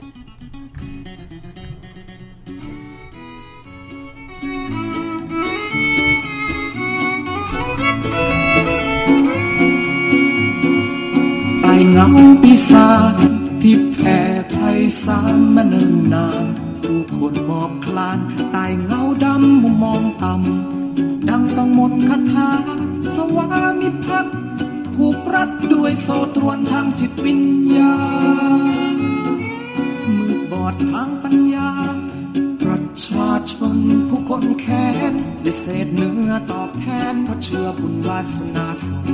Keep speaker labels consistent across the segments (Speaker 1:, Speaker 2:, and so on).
Speaker 1: ไอ้เงาปีศาจที่แผ่ไพศาลมาเนิ่นนานผู้คนหมอบคลานตายเงาดำมุมมองต่ำดังต้องหมดคาถา สวามิภักดิ์ผูกรัดด้วยโซตรวนทางจิตวิญญาณดทางปัญญา ประชาชนผู้คนแค้นได้เศษเนื้อตอบแทนเพราะเชื่อบุญวาสนาสุข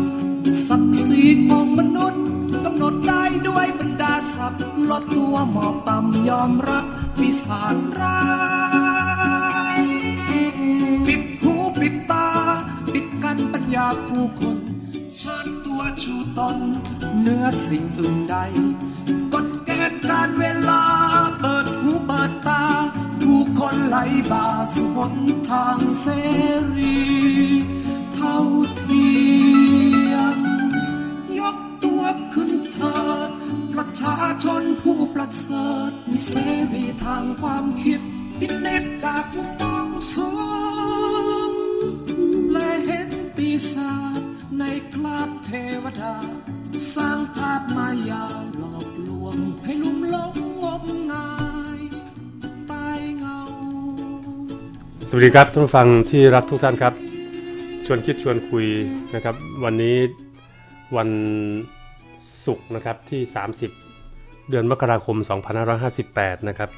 Speaker 1: ศักดิ์ศรีของมนุษย์กำหนดได้ด้วยบรรดาศัพท์ลดตัวหมอบต่ำยอมรับวิสาจร้ายปิดหูปิดตา ปิดกันปัญญาผู้คนชิตตัวชูตนเนื้อสิ่งอื่นใดกฎเกณฑ์การเวลาไหลบาสุบนทางเสรีเท่าเทียมยกตัวขึ้นเถิดประชาชนผู้ประเสริฐมีเสรีทางความคิดพินิจจากผู้มองสูงและเห็นปีศาจในกราบเทวดา สร้างภาพมายาหลอกลวงให้ลุ่มหลงงมงาย
Speaker 2: สวัสดีครับท่านผู้ฟังที่รักทุกท่านครับ ชวนคิดชวนคุยนะครับ วันนี้วันศุกร์นะครับที่ 30 เดือนมกราคม 2558นะครับ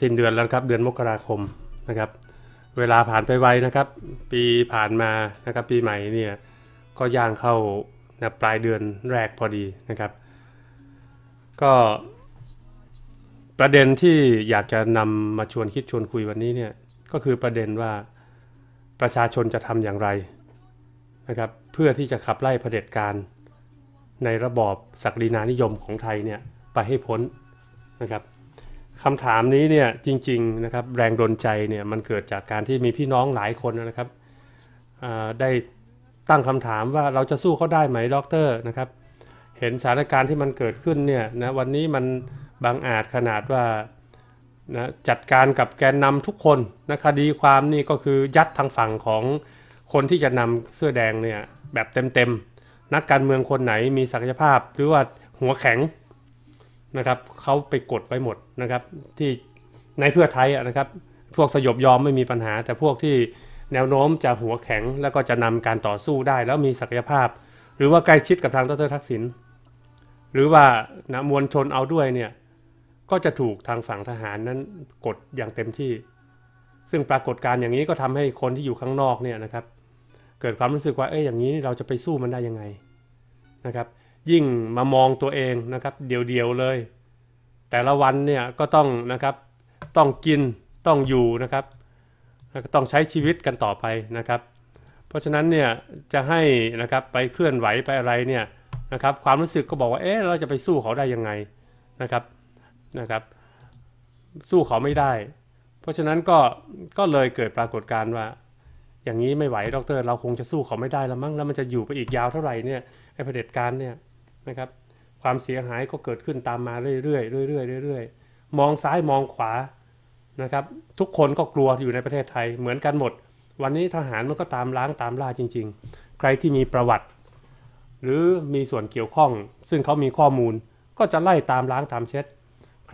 Speaker 2: สิ้นเดือนแล้วครับเดือนมกราคมนะครับเวลาผ่านไปไวนะครับปีผ่านมานะครับปีใหม่เนี่ยก็ย่างเข้าปลายเดือนแรกพอดีนะครับก็ประเด็นที่อยากจะนำมาชวนคิดชวนคุยวันนี้เนี่ยก็คือประเด็นว่าประชาชนจะทำอย่างไรนะครับเพื่อที่จะขับไล่เผด็จการ ในระบอบศักดินานิยมของไทยเนี่ยไปให้พ้นนะครับคำถามนี้เนี่ยจริงๆนะครับแรงดลใจเนี่ยมันเกิดจากการที่มีพี่น้องหลายคนนะครับได้ตั้งคำถามว่าเราจะสู้เขาได้ไหมด็อกเตอร์นะครับ เห็นสถานการณ์ที่มันเกิดขึ้นเนี่ยนะวันนี้มันบางอาจขนาดว่านะจัดการกับแกนนำทุกคนนะคดีความนี่ก็คือยัดทางฝั่งของคนที่จะนำเสื้อแดงเนี่ยแบบเต็มๆนักการเมืองคนไหนมีศักยภาพ หรือว่าหัวแข็งนะครับเขาไปกดไปหมดนะครับที่ในเพื่อไทยนะครับพวกสยบยอมไม่มีปัญหา แต่พวกที่แนวโน้มจะหัวแข็งแล้วก็จะนำการต่อสู้ได้แล้วมีศักยภาพ หรือว่าใกล้ชิดกับทางดรทักษิณหรือว่านะมวลชนเอาด้วยเนี่ยก็จะถูกทางฝั่งทหารนั้นกดอย่างเต็มที่ ซึ่งปรากฏการ์อย่างนี้ก็ทำให้คนที่อยู่ข้างนอกเนี่ยนะครับ เกิดความรู้สึกว่าเอ้ยอย่างนี้เราจะไปสู้มันได้ยังไงนะครับ ยิ่งมามองตัวเองนะครับ เดี่ยวๆเลย แต่ละวันเนี่ยก็ต้องนะครับต้องกินต้องอยู่นะครับต้องใช้ชีวิตกันต่อไปนะครับ เพราะฉะนั้นเนี่ยจะให้นะครับไปเคลื่อนไหวไปอะไรเนี่ยนะครับความรู้สึกก็บอกว่าเอ๊ะเราจะไปสู้เขาได้ยังไงนะครับนะครับสู้เขาไม่ได้ เพราะฉะนั้นก็ก็เลยเกิดปรากฏการณ์ว่า อย่างนี้ไม่ไหวดรเราคงจะสู้เขาไม่ได้แล้วมั้งแล้วมันจะอยู่ไปอีกยาวเท่าไหร่เนี่ยไอ้เผด็จการเนี่ยนะครับความเสียหายก็เกิดขึ้นตามมาเรื่อยๆเรื่อยๆเรื่อยๆ มองซ้ายมองขวานะครับทุกคนก็กลัวอยู่ในประเทศไทยเหมือนกันหมด วันนี้ทหารมันก็ตามล้างตามล่าจริง ๆ ใครที่มีประวัติ หรือมีส่วนเกี่ยวข้อง ซึ่งเขามีข้อมูลก็จะไล่ตามล้างตามเช็ด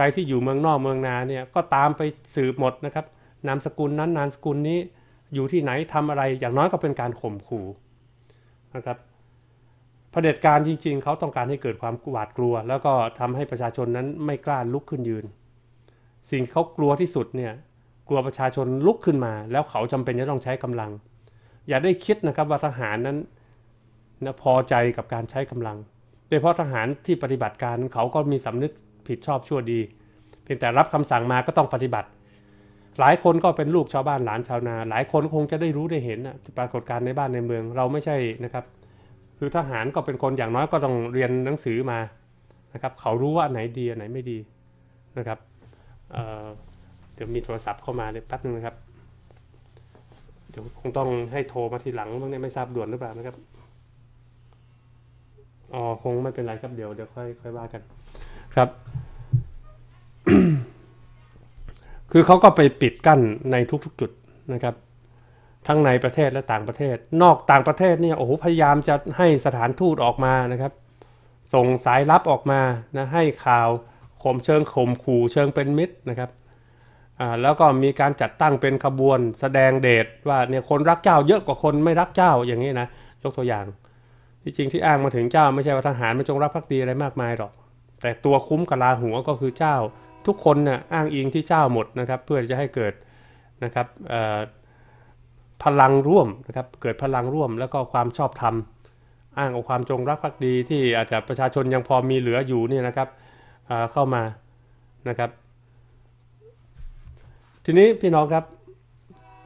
Speaker 2: ใครที่อยู่เมืองนอกเมืองนาเนี่ยก็ตามไปสืบหมดนะครับนามสกุลนั้นนามสกุลนี้อยู่ที่ไหนทำอะไรอย่างน้อยก็เป็นการข่มขู่นะครับเผด็จการจริง ๆ เขาต้องการให้เกิดความหวาดกลัว แล้วก็ทำให้ประชาชนนั้นไม่กล้าลุกขึ้นยืน สิ่งเขากลัวที่สุดเนี่ยกลัวประชาชนลุกขึ้นมา แล้วเขาจำเป็นจะต้องใช้กำลัง อย่าได้คิดนะครับว่าทหารนั้นนะพอใจกับการใช้กำลังโดยเฉพาะทหารที่ปฏิบัติการเขาก็มีสำนึกผิดชอบชั่วดี เพียงแต่รับคำสั่งมาก็ต้องปฏิบัติ หลายคนก็เป็นลูกชาวบ้านหลานชาวนา หลายคนคงจะได้รู้ได้เห็นปรากฏการณ์ในบ้านในเมืองเราไม่ใช่นะครับคือทหารก็เป็นคนอย่างน้อยก็ต้องเรียนหนังสือมานะครับ เขารู้ว่าไหนดีไหนไม่ดีนะครับเเดี๋ยวมีโทรศัพท์เข้ามาเลยแป๊บนึงนะครับเดี๋ยวคงต้องให้โทรมาทีหลังบ้างเนี่ยไม่ทราบด่วนหรือเปล่านะครับอ๋อคงไม่เป็นไรครับเดี๋ยวเดี๋ยวค่อยค่อยว่ากันครับ คือเขาก็ไปปิดกั้นในทุก ๆ จุดนะครับ ทั้งในประเทศและต่างประเทศ นอกต่างประเทศเนี่ย โอ้โห พยายามจะให้สถานทูตออกมานะครับ ส่งสายลับออกมา นะ ให้ข่าวข่มเชิงข่มขู่เชิงเป็นมิตรนะครับแล้วก็มีการจัดตั้งเป็นขบวนแสดงเดชว่าเนี่ย คนรักเจ้าเยอะกว่าคนไม่รักเจ้า อย่างนี้นะ ยกตัวอย่างที่จริงที่อ้างมาถึงเจ้าไม่ใช่ว่าทหารม่จงรักภักดีอะไรมากมายหรอกแต่ตัวคุ้มกับลาหัวก็คือเจ้า ทุกคนนะ่ะอ้างอิงที่เจ้าหมดนะครับ เพื่อจะให้เกิดนะครับพลังร่วมนะครับ เกิดพลังร่วมแล้วก็ความชอบธรรมอ้างเอาความจงรักภักดีที่อาจจะประชาชนยังพอมีเหลืออยู่เนี่ยนะครับเเข้ามานะครับ ทีนี้พี่น้องครับ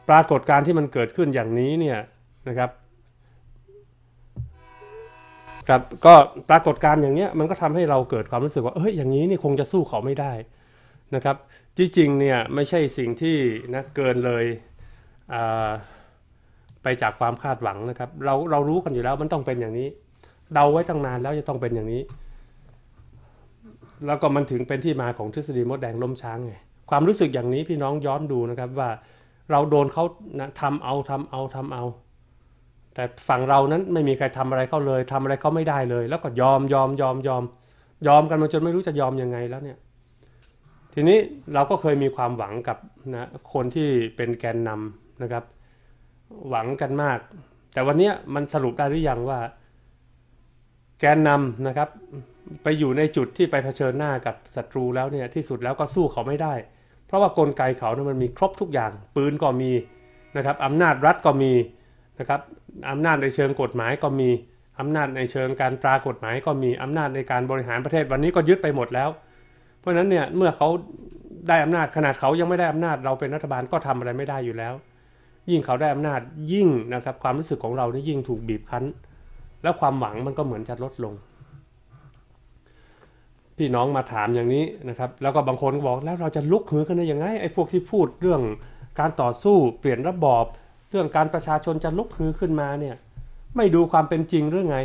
Speaker 2: ปรากฏการที่มันเกิดขึ้นอย่างนี้เนี่ยนะครับครับก็ปรากฏการณ์อย่างเนี้ยมันก็ทำให้เราเกิดความรู้สึกว่าเอ้ยอย่างนี้นี่คงจะสู้เขาไม่ได้นะครับจริงๆเนี่ยไม่ใช่สิ่งที่นะเกินเลยไปจากความคาดหวังนะครับเราเรารู้กันอยู่แล้วมันต้องเป็นอย่างนี้เดาไว้ตั้งนานแล้วจะต้องเป็นอย่างนี้ แล้วก็มันถึงเป็นที่มาของทฤษฎีมดแดงล้มช้างไงความรู้สึกอย่างนี้พี่น้องย้อนดูนะครับว่าเราโดนเขานะทำเอาทำเอาทำเอาแต่ฝั่งเรานั้นไม่มีใครทำอะไรเขาเลย ทำอะไรเขาไม่ได้เลย แล้วก็ยอมยอมยอมยอม ยอมกันมาจนไม่รู้จะยอมยังไงแล้วเนี่ยทีนี้เราก็เคยมีความหวังกับนะคนที่เป็นแกนนำนะครับหวังกันมาก แต่วันนี้มันสรุปได้หรือยังว่าแกนนำนะครับ ไปอยู่ในจุดที่ไปเผชิญหน้ากับศัตรูแล้วเนี่ยที่สุดแล้วก็สู้เขาไม่ได้ เพราะว่ากลไกเขานะมันมีครบทุกอย่าง ปืนก็มีนะครับอำนาจรัฐก็มีนะครับอำนาจในเชิงกฎหมายก็มี อำนาจในเชิงการตรากฎหมายก็มี อำนาจในการบริหารประเทศวันนี้ก็ยึดไปหมดแล้ว เพราะฉะนั้นเนี่ย เมื่อเขาได้อำนาจขนาดเขายังไม่ได้อำนาจ เราเป็นรัฐบาลก็ทำอะไรไม่ได้อยู่แล้ว ยิ่งเขาได้อำนาจยิ่งนะครับ ความรู้สึกของเรานี่ยิ่งถูกบีบคั้น แล้วความหวังมันก็เหมือนจะลดลงพี่น้องมาถามอย่างนี้นะครับแล้วก็บางคนบอกแล้วเราจะลุกหือกันได้ยังไงไอ้พวกที่พูดเรื่องการต่อสู้เปลี่ยนระบอบรื่องการประชาชนจะลุกฮือขึ้นมาเนี่ยไม่ดูความเป็นจริงหรือไง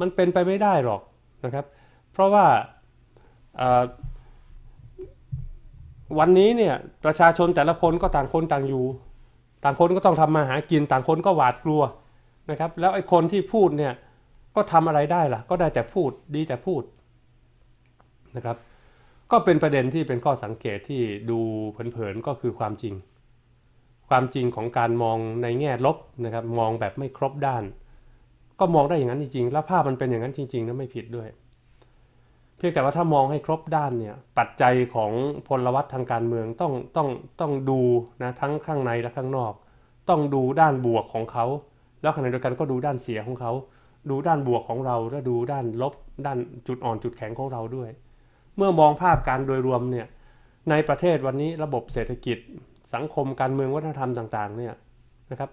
Speaker 2: มันเป็นไปไม่ได้หรอกนะครับเพราะว่า วันนี้เนี่ยประชาชนแต่ละคนก็ต่างคนต่างอยู่ ต่างคนก็ต้องทำมาหากิน ต่างคนก็หวาดกลัวนะครับแล้วไอ้คนที่พูดเนี่ยก็ทำอะไรได้ล่ะ ก็ได้แต่พูดดีแต่พูดนะครับก็เป็นประเด็นที่เป็นข้อสังเกตที่ดูเผินๆก็คือความจริงความจริงของการมองในแง่ลบนะครับมองแบบไม่ครบด้าน ก็มองได้อย่างนั้นจริงๆ แล้วภาพมันเป็นอย่างนั้นจริงๆนะไม่ผิดด้วยเพียงแต่ว่าถ้ามองให้ครบด้านเนี่ยปัจจัยของพลวัตทางการเมืองต้องต้องต้องดูนะทั้งข้างในและข้างนอก ต้องดูด้านบวกของเขา แล้วขณะเดียวกันก็ดูด้านเสียของเขา ดูด้านบวกของเรา และดูด้านลบด้านจุดอ่อนจุดแข็งของเราด้วย เมื่อมองภาพการโดยรวมเนี่ยในประเทศวันนี้ระบบเศรษฐกิจสังคม การเมือง วัฒนธรรมต่างๆเนี่ยนะครับ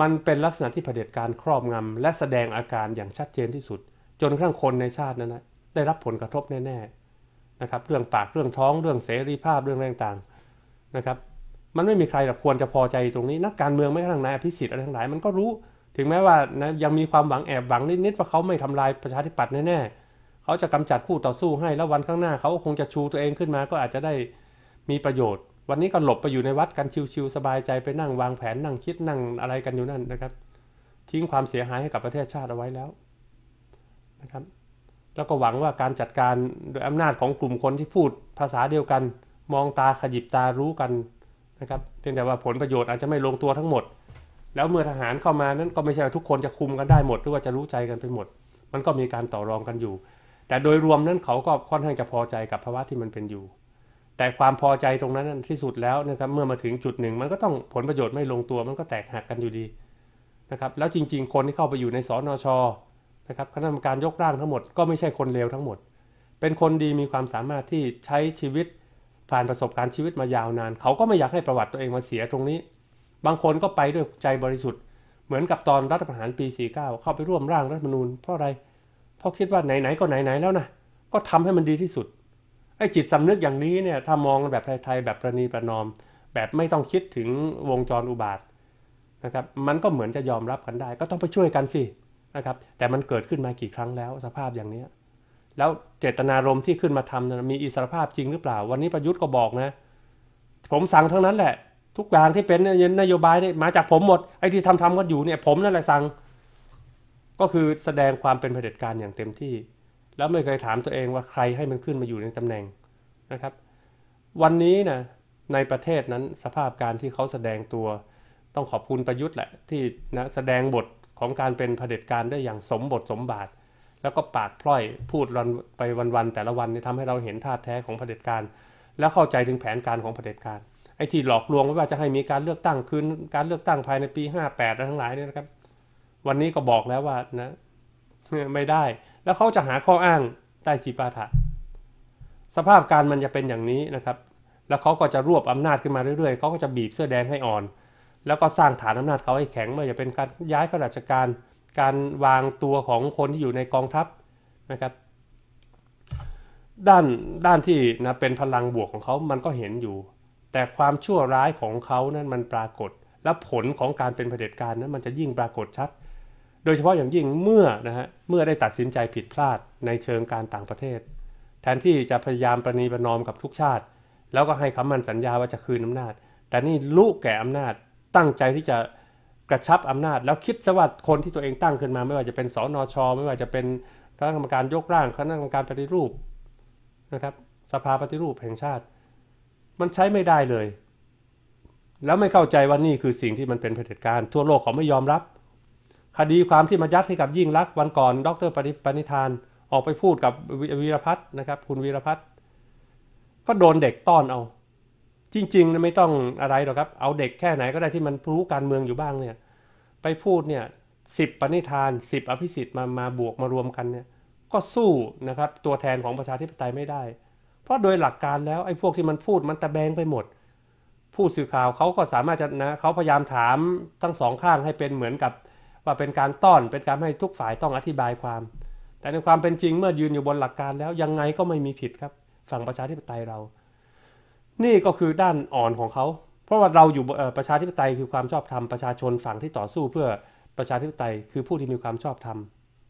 Speaker 2: มันเป็นลักษณะที่เผด็จการครอบงำ และแสดงอาการอย่างชัดเจนที่สุด จนกระทั่งคนในชาตินั้นนะได้รับผลกระทบแน่ๆนะครับเรื่องปากเรื่องท้อง เรื่องเสรีภาพเรื่องแรงต่างๆนะครับมันไม่มีใครควรจะพอใจตรงนี้นักการเมืองไม่กระทั่งนายอภิสิทธิ์อะไรทั้งหลายมันก็รู้ถึงแม้ว่านะยังมีความหวังแอบหวังนิดๆว่าเขาไม่ทำลายประชาธิปัตย์แน่ๆเขาจะกำจัดคู่ต่อสู้ให้แล้ววันข้างหน้าเขาคงจะชูตัวเองขึ้นมา ก็อาจจะได้มีประโยชน์วันนี้ก็หลบไปอยู่ในวัดกันชิวๆสบายใจไปนั่งวางแผนนั่งคิดนั่งอะไรกันอยู่นั่นนะครับ ทิ้งความเสียหายให้กับประเทศชาติ เอาไว้แล้วนะครับแล้วก็หวังว่าการจัดการโดยอำนาจของกลุ่มคนที่พูดภาษาเดียวกันมองตาขยิบตารู้กันนะครับเพียงแต่ว่าผลประโยชน์อาจจะไม่ลงตัวทั้งหมด แล้วเมื่อทหารเข้ามานั้นก็ไม่ใช่ทุกคนจะคุมกันได้หมดหรือว่าจะรู้ใจกันไปหมด มันก็มีการต่อรองกันอยู่ แต่โดยรวมนั้นเขาก็ค่อนข้างจะพอใจกับภาวะที่มันเป็นอยู่แต่ความพอใจตรงนั้นที่สุดแล้วนะครับเมื่อมาถึงจุดหนึ่ง มันก็ต้องผลประโยชน์ไม่ลงตัว มันก็แตกหักกันอยู่ดีนะครับแล้วจริง ๆ คนที่เข้าไปอยู่ในสอนอชอนะครับคณะกรรมการยกร่างทั้งหมดก็ไม่ใช่คนเลวทั้งหมด เป็นคนดีมีความสามารถที่ใช้ชีวิตผ่านประสบการณ์ชีวิตมายาวนานเขาก็ไม่อยากให้ประวัติตัวเองมาเสียตรงนี้ บางคนก็ไปด้วยใจบริสุทธิ์เหมือนกับตอนรัฐประหารปี 49 เข้าไปร่วมร่างรัฐมนูญเพราะอะไรเพราะคิดว่าไหนๆก็ไหนๆแล้วนะก็ทำให้มันดีที่สุดไอ้จิตสำนึกอย่างนี้เนี่ยถ้ามองแบบไทยๆแบบประนีประนอม แบบไม่ต้องคิดถึงวงจรอุบาทนะครับมันก็เหมือนจะยอมรับกันได้ก็ต้องไปช่วยกันสินะครับแต่มันเกิดขึ้นมากี่ครั้งแล้วสภาพอย่างนี้ แล้วเจตนารมณ์ที่ขึ้นมาทำมีอิสรภาพจริงหรือเปล่า วันนี้ประยุทธ์ก็บอกนะผมสั่งทั้งนั้นแหละ ทุกอย่างที่เป็นนโยบายเนี่ยมาจากผมหมดไอ้ที่ทำทำกันอยู่เนี่ยผมนั่นแหละสั่งก็คือแสดงความเป็นเผด็จการอย่างเต็มที่แล้วไม่เคยถามตัวเองว่าใครให้มันขึ้นมาอยู่ในตำแหน่งนะครับ วันนี้นะในประเทศนั้นสภาพการที่เขาแสดงตัว ต้องขอบคุณประยุทธ์แหละ ที่นะแสดงบทของการเป็นเผด็จการ ได้อย่างสมบทสมบาทแล้วก็ปากพล่อยพูดรันไปวันๆแต่ละวันนี่ทำให้เราเห็นท่าแท้ของเผด็จการ แล้วเข้าใจถึงแผนการของเผด็จการไอ้ที่หลอกลวงว่าจะให้มีการเลือกตั้งคืนการเลือกตั้งภายในปี58อแไรทั้งหลายเนี่ยนะครับ วันนี้ก็บอกแล้วว่านะ ไม่ได้แล้วเขาจะหาข้ออ้างใต้สีปาถะสภาพการมันจะเป็นอย่างนี้นะครับ แล้วเขาก็จะรวบอำนาจขึ้นมาเรื่อยๆ เขาก็จะบีบเสื้อแดงให้อ่อน แล้วก็สร้างฐานอานาจเขาให้แข็งไม่ว่าจะเป็นการย้ายข้าราชการ การวางตัวของคนที่อยู่ในกองทัพนะครับ ด้านด้านที่นะเป็นพลังบวกของเขามันก็เห็นอยู่ แต่ความชั่วร้ายของเขานั้นมันปรากฏ และผลของการเป็นเผด็จการนั้นมันจะยิ่งปรากฏชัดโดยเฉพาะอย่างยิ่งเมื่อนะฮะเมื่อได้ตัดสินใจผิดพลาดในเชิงการต่างประเทศ แทนที่จะพยายามประนีประนอมกับทุกชาติ แล้วก็ให้คำมั่นสัญญาว่าจะคืนอำนาจ แต่นี่ลุกแก่อำนาจตั้งใจที่จะกระชับอำนาจ แล้วคิดัสดิ์คนที่ตัวเองตั้งขึ้นมา ไม่ว่าจะเป็นสอนอชอไม่ว่าจะเป็นคณะกรรมการยกร่างคณะกรรมการปฏิรูปนะครับสภาปฏิรูปแห่งชาติ มันใช้ไม่ได้เลย แล้วไม่เข้าใจว่านี่คือสิ่งที่มันเป็นเผด็จการทั่วโลกเขาไม่ยอมรับคดีความที่มายัดให้กับยิ่งรัก วันก่อนดรปณิธานออกไปพูดกับวีรพัฒน์นะครับคุณวีรพัฒน์ก็โดนเด็กต้อนเอา จริงๆนะไม่ต้องอะไรหรอกครับเอาเด็กแค่ไหนก็ได้ที่มันรู้การเมืองอยู่บ้างเนี่ยไปพูดเนี่ยสิบปณิธานสิบอภิสิทธิ์มามาบวกมารวมกันเนี่ยก็สู้นะครับตัวแทนของประชาธิปไตยไม่ได้ เพราะโดยหลักการแล้วไอ้พวกที่มันพูดมันตะแบงไปหมดผู้สื่อข่าวเขาก็สามารถจะนะเขาพยายามถามทั้งสองข้างให้เป็นเหมือนกับว่าเป็นการต้อนเป็นการให้ทุกฝ่ายต้องอธิบายความ แต่ในความเป็นจริงเมื่อยืนอยู่บนหลักการแล้วยังไงก็ไม่มีผิดครับ ฝั่งประชาธิปไตยเรา นี่ก็คือด้านอ่อนของเขา เพราะว่าเราอยู่ประชาธิปไตยคือความชอบธรรมประชาชนฝั่งที่ต่อสู้เพื่อประชาธิปไตยคือผู้ที่มีความชอบธรรม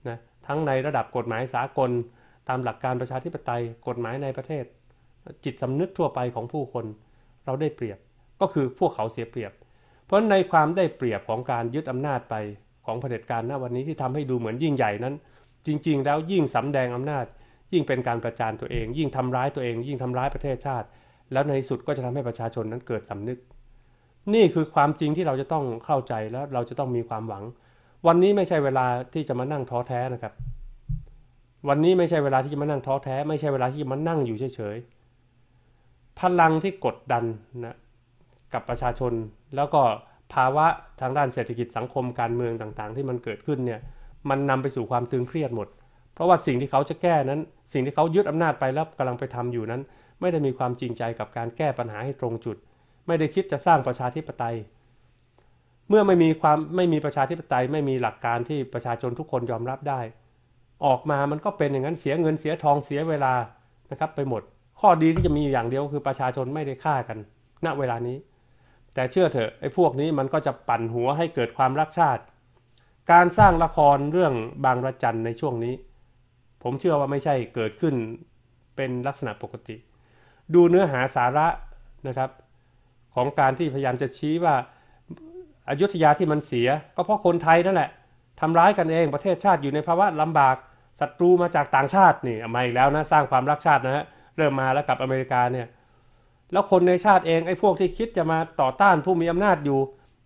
Speaker 2: นะทั้งในระดับกฎหมายสากล ตามหลักการประชาธิปไตยกฎหมายในประเทศ จิตสำนึกทั่วไปของผู้คน เราได้เปรียบ ก็คือพวกเขาเสียเปรียบ เพราะในความได้เปรียบของการยึดอำนาจไปของเผด็จการณวันนี้ที่ทำให้ดูเหมือนยิ่งใหญ่นั้น จริง ๆ แล้วยิ่งสำแดงอำนาจ ยิ่งเป็นการประจานตัวเอง ยิ่งทำร้ายตัวเอง ยิ่งทำร้ายประเทศชาติ แล้วในสุดก็จะทำให้ประชาชนนั้นเกิดสำนึก นี่คือความจริงที่เราจะต้องเข้าใจและเราจะต้องมีความหวัง วันนี้ไม่ใช่เวลาที่จะมานั่งท้อแท้นะครับ วันนี้ไม่ใช่เวลาที่จะมานั่งท้อแท้ไม่ใช่เวลาที่จะมานั่งอยู่เฉยๆพลังที่กดดันนะกับประชาชนแล้วก็ภาวะทางด้านเศรษฐกิจสังคมการเมืองต่างๆ ที่มันเกิดขึ้นเนี่ยมันนำไปสู่ความตึงเครียดหมด เพราะว่าสิ่งที่เขาจะแก้นั้น สิ่งที่เขายึดอำนาจไปแล้วกำลังไปทำอยู่นั้น ไม่ได้มีความจริงใจกับการแก้ปัญหาให้ตรงจุด ไม่ได้คิดจะสร้างประชาธิปไตย เมื่อไม่มีความไม่มีประชาธิปไตยไม่มีหลักการที่ประชาชนทุกคนยอมรับได้ ออกมามันก็เป็นอย่างนั้นเสียเงินเสียทองเสียเวลานะครับไปหมด ข้อดีที่จะมีอยู่อย่างเดียวคือประชาชนไม่ได้ฆ่ากัน ณเวลานี้แต่เชื่อเถอะไอ้พวกนี้มันก็จะปั่นหัวให้เกิดความรักชาติ การสร้างละครเรื่องบางระจันในช่วงนี้ ผมเชื่อว่าไม่ใช่เกิดขึ้นเป็นลักษณะปกติ ดูเนื้อหาสาระนะครับ ของการที่พยายามจะชี้ว่าอายุทยาที่มันเสีย ก็เพราะคนไทยนั่นแหละ ทำร้ายกันเองประเทศชาติอยู่ในภาวะลำบากศัตรูมาจากต่างชาตินี่มาอีกแล้วนะสร้างความรักชาตินะฮะเริ่มมาแล้วกับอเมริกาเนี่ยแล้วคนในชาติเอง ไอ้พวกที่คิดจะมาต่อต้านผู้มีอำนาจอยู่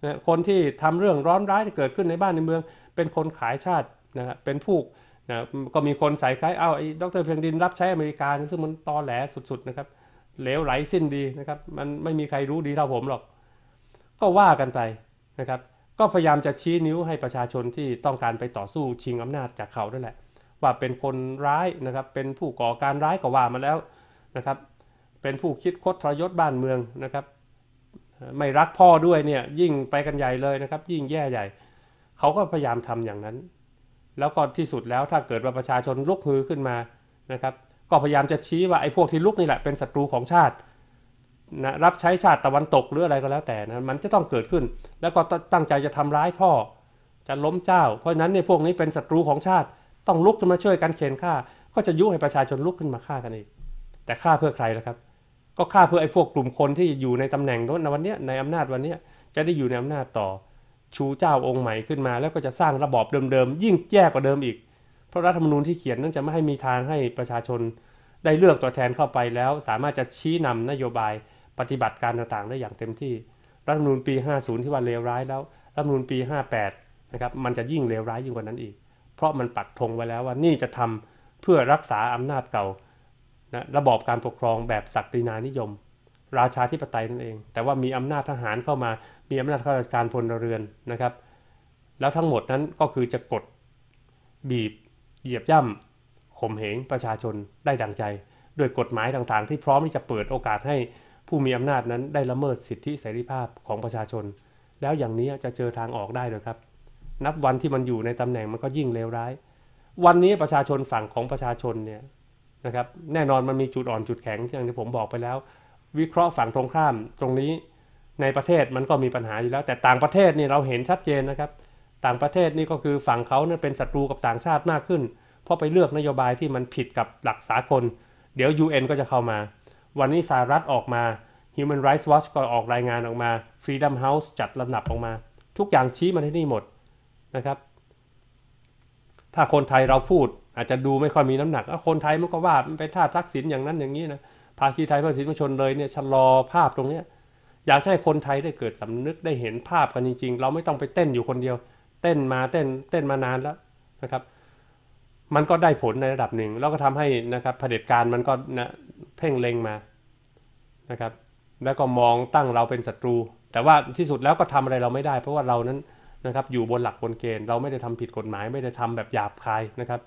Speaker 2: นะคนที่ทำเรื่องร้อนร้ายที่เกิดขึ้นในบ้านในเมือง เป็นคนขายชาตินะครับเป็นผู้นะก็มีคนใส่คล้ายเอ้าไอ้ดรเพียงดินรับใช้อเมริกา ซึ่งมันตอแหลสุดๆนะครับเหลวไหลสิ้นดีนะครับ มันไม่มีใครรู้ดีเท่าผมหรอก ก็ว่ากันไปนะครับก็พยายามจะชี้นิ้วให้ประชาชนที่ต้องการไปต่อสู้ชิงอำนาจจากเขาด้วยแหละ ว่าเป็นคนร้ายนะครับเป็นผู้ก่อการร้ายก็ว่ามาแล้วนะครับเป็นผู้คิดคดทรยศบ้านเมืองนะครับ ไม่รักพ่อด้วยเนี่ยยิ่งไปกันใหญ่เลยนะครับ ยิ่งแย่ใหญ่เขาก็พยายามทำอย่างนั้น แล้วก็ที่สุดแล้วถ้าเกิดว่าประชาชนลุกฮือขึ้นมานะครับ ก็พยายามจะชี้ว่าไอ้พวกที่ลุกนี่แหละเป็นศัตรูของชาตินะรับใช้ชาติตะวันตกหรืออะไรก็แล้วแต่นะมันจะต้องเกิดขึ้น แล้วก็ตั้งใจจะทำร้ายพ่อจะล้มเจ้า เพราะนั้นเนี่ยพวกนี้เป็นศัตรูของชาติ ต้องลุกขึ้นมาช่วยกันเข็นฆ่า ก็จะยุให้ประชาชนลุกขึ้นมาฆ่ากันอีกแต่ฆ่าเพื่อใครล่ะครับก็ฆ่าเพื่อไอ้พวกกลุ่มคนที่อยู่ในตำแหน่งนั้นวันนี้ในอำนาจวันนี้จะได้อยู่ในอำนาจต่อ ชูเจ้าองค์ใหม่ขึ้นมา แล้วก็จะสร้างระบอบเดิมๆ ยิ่งแย่กว่าเดิมอีก เพราะรัฐธรรมนูญที่เขียนนั้นจะไม่ให้มีทางให้ประชาชน ได้เลือกตัวแทนเข้าไปแล้ว สามารถจะชี้นำนโยบายปฏิบัติการต่างๆได้อย่างเต็มที่ รัฐธรรมนูญปี 50 ที่ว่าเลวร้ายแล้วรัฐธรรมนูญปี 58 นะครับมันจะยิ่งเลวร้ายยิ่งกว่านั้นอีก เพราะมันปักธงไว้แล้วว่านี่จะทำเพื่อรักษาอำนาจเก่านะระบอบการปกครองแบบศักดินานิยม ราชาธิปไตยนั่นเอง แต่ว่ามีอำนาจทหารเข้ามา มีอำนาจข้าราชการพลเรือนนะครับ แล้วทั้งหมดนั้นก็คือจะกดบีบ เหยียบย่ำข่มเหงประชาชนได้ดังใจโดยกฎหมายต่างๆที่พร้อมที่จะเปิดโอกาสให้ ผู้มีอำนาจนั้นได้ละเมิดสิทธิเสรีภาพของประชาชน แล้วอย่างนี้จะเจอทางออกได้หรือครับ นับวันที่มันอยู่ในตำแหน่งมันก็ยิ่งเลวร้าย วันนี้ประชาชนฝั่งของประชาชนเนี่ยนะครับแน่นอนมันมีจุดอ่อนจุดแข็ง อย่างที่ผมบอกไปแล้ว วิเคราะห์ฝั่งตรงข้าม ตรงนี้ในประเทศมันก็มีปัญหาอยู่แล้ว แต่ต่างประเทศนี่เราเห็นชัดเจนนะครับ ต่างประเทศนี่ก็คือฝั่งเขาเนี่ยเป็นศัตรูกับต่างชาติมากขึ้น เพราะไปเลือกนโยบายที่มันผิดกับหลักสากลเดี๋ยว UN ก็จะเข้ามา วันนี้สหรัฐออกมา Human Rights Watch ก็ออกรายงานออกมา Freedom House จัดลำดับออกมา ทุกอย่างชี้มาที่นี่หมดนะครับ ถ้าคนไทยเราพูดอาจจะดูไม่ค่อยมีน้ำหนักคนไทยมันก็ว่ามันไปท่าทักษิณอย่างนั้นอย่างนี้นะภาคีไทยภาษีประชาชนเลยเนี่ยชะลอภาพตรงเนี้ยอยากให้คนไทยได้เกิดสำนึกได้เห็นภาพกันจริงๆ เราไม่ต้องไปเต้นอยู่คนเดียว เต้นมาเต้นเต้นมานานแล้วนะครับ มันก็ได้ผลในระดับหนึ่งแล้วก็ทำให้นะครับเผด็จการมันก็นะเพ่งเล็งมานะครับ แล้วก็มองตั้งเราเป็นศัตรู แต่ว่าที่สุดแล้วก็ทำอะไรเราไม่ได้ เพราะว่าเรานั้นนะครับอยู่บนหลักบนเกณฑ์เราไม่ได้ทำผิดกฎหมายไม่ได้ทำแบบหยาบคายนะครับ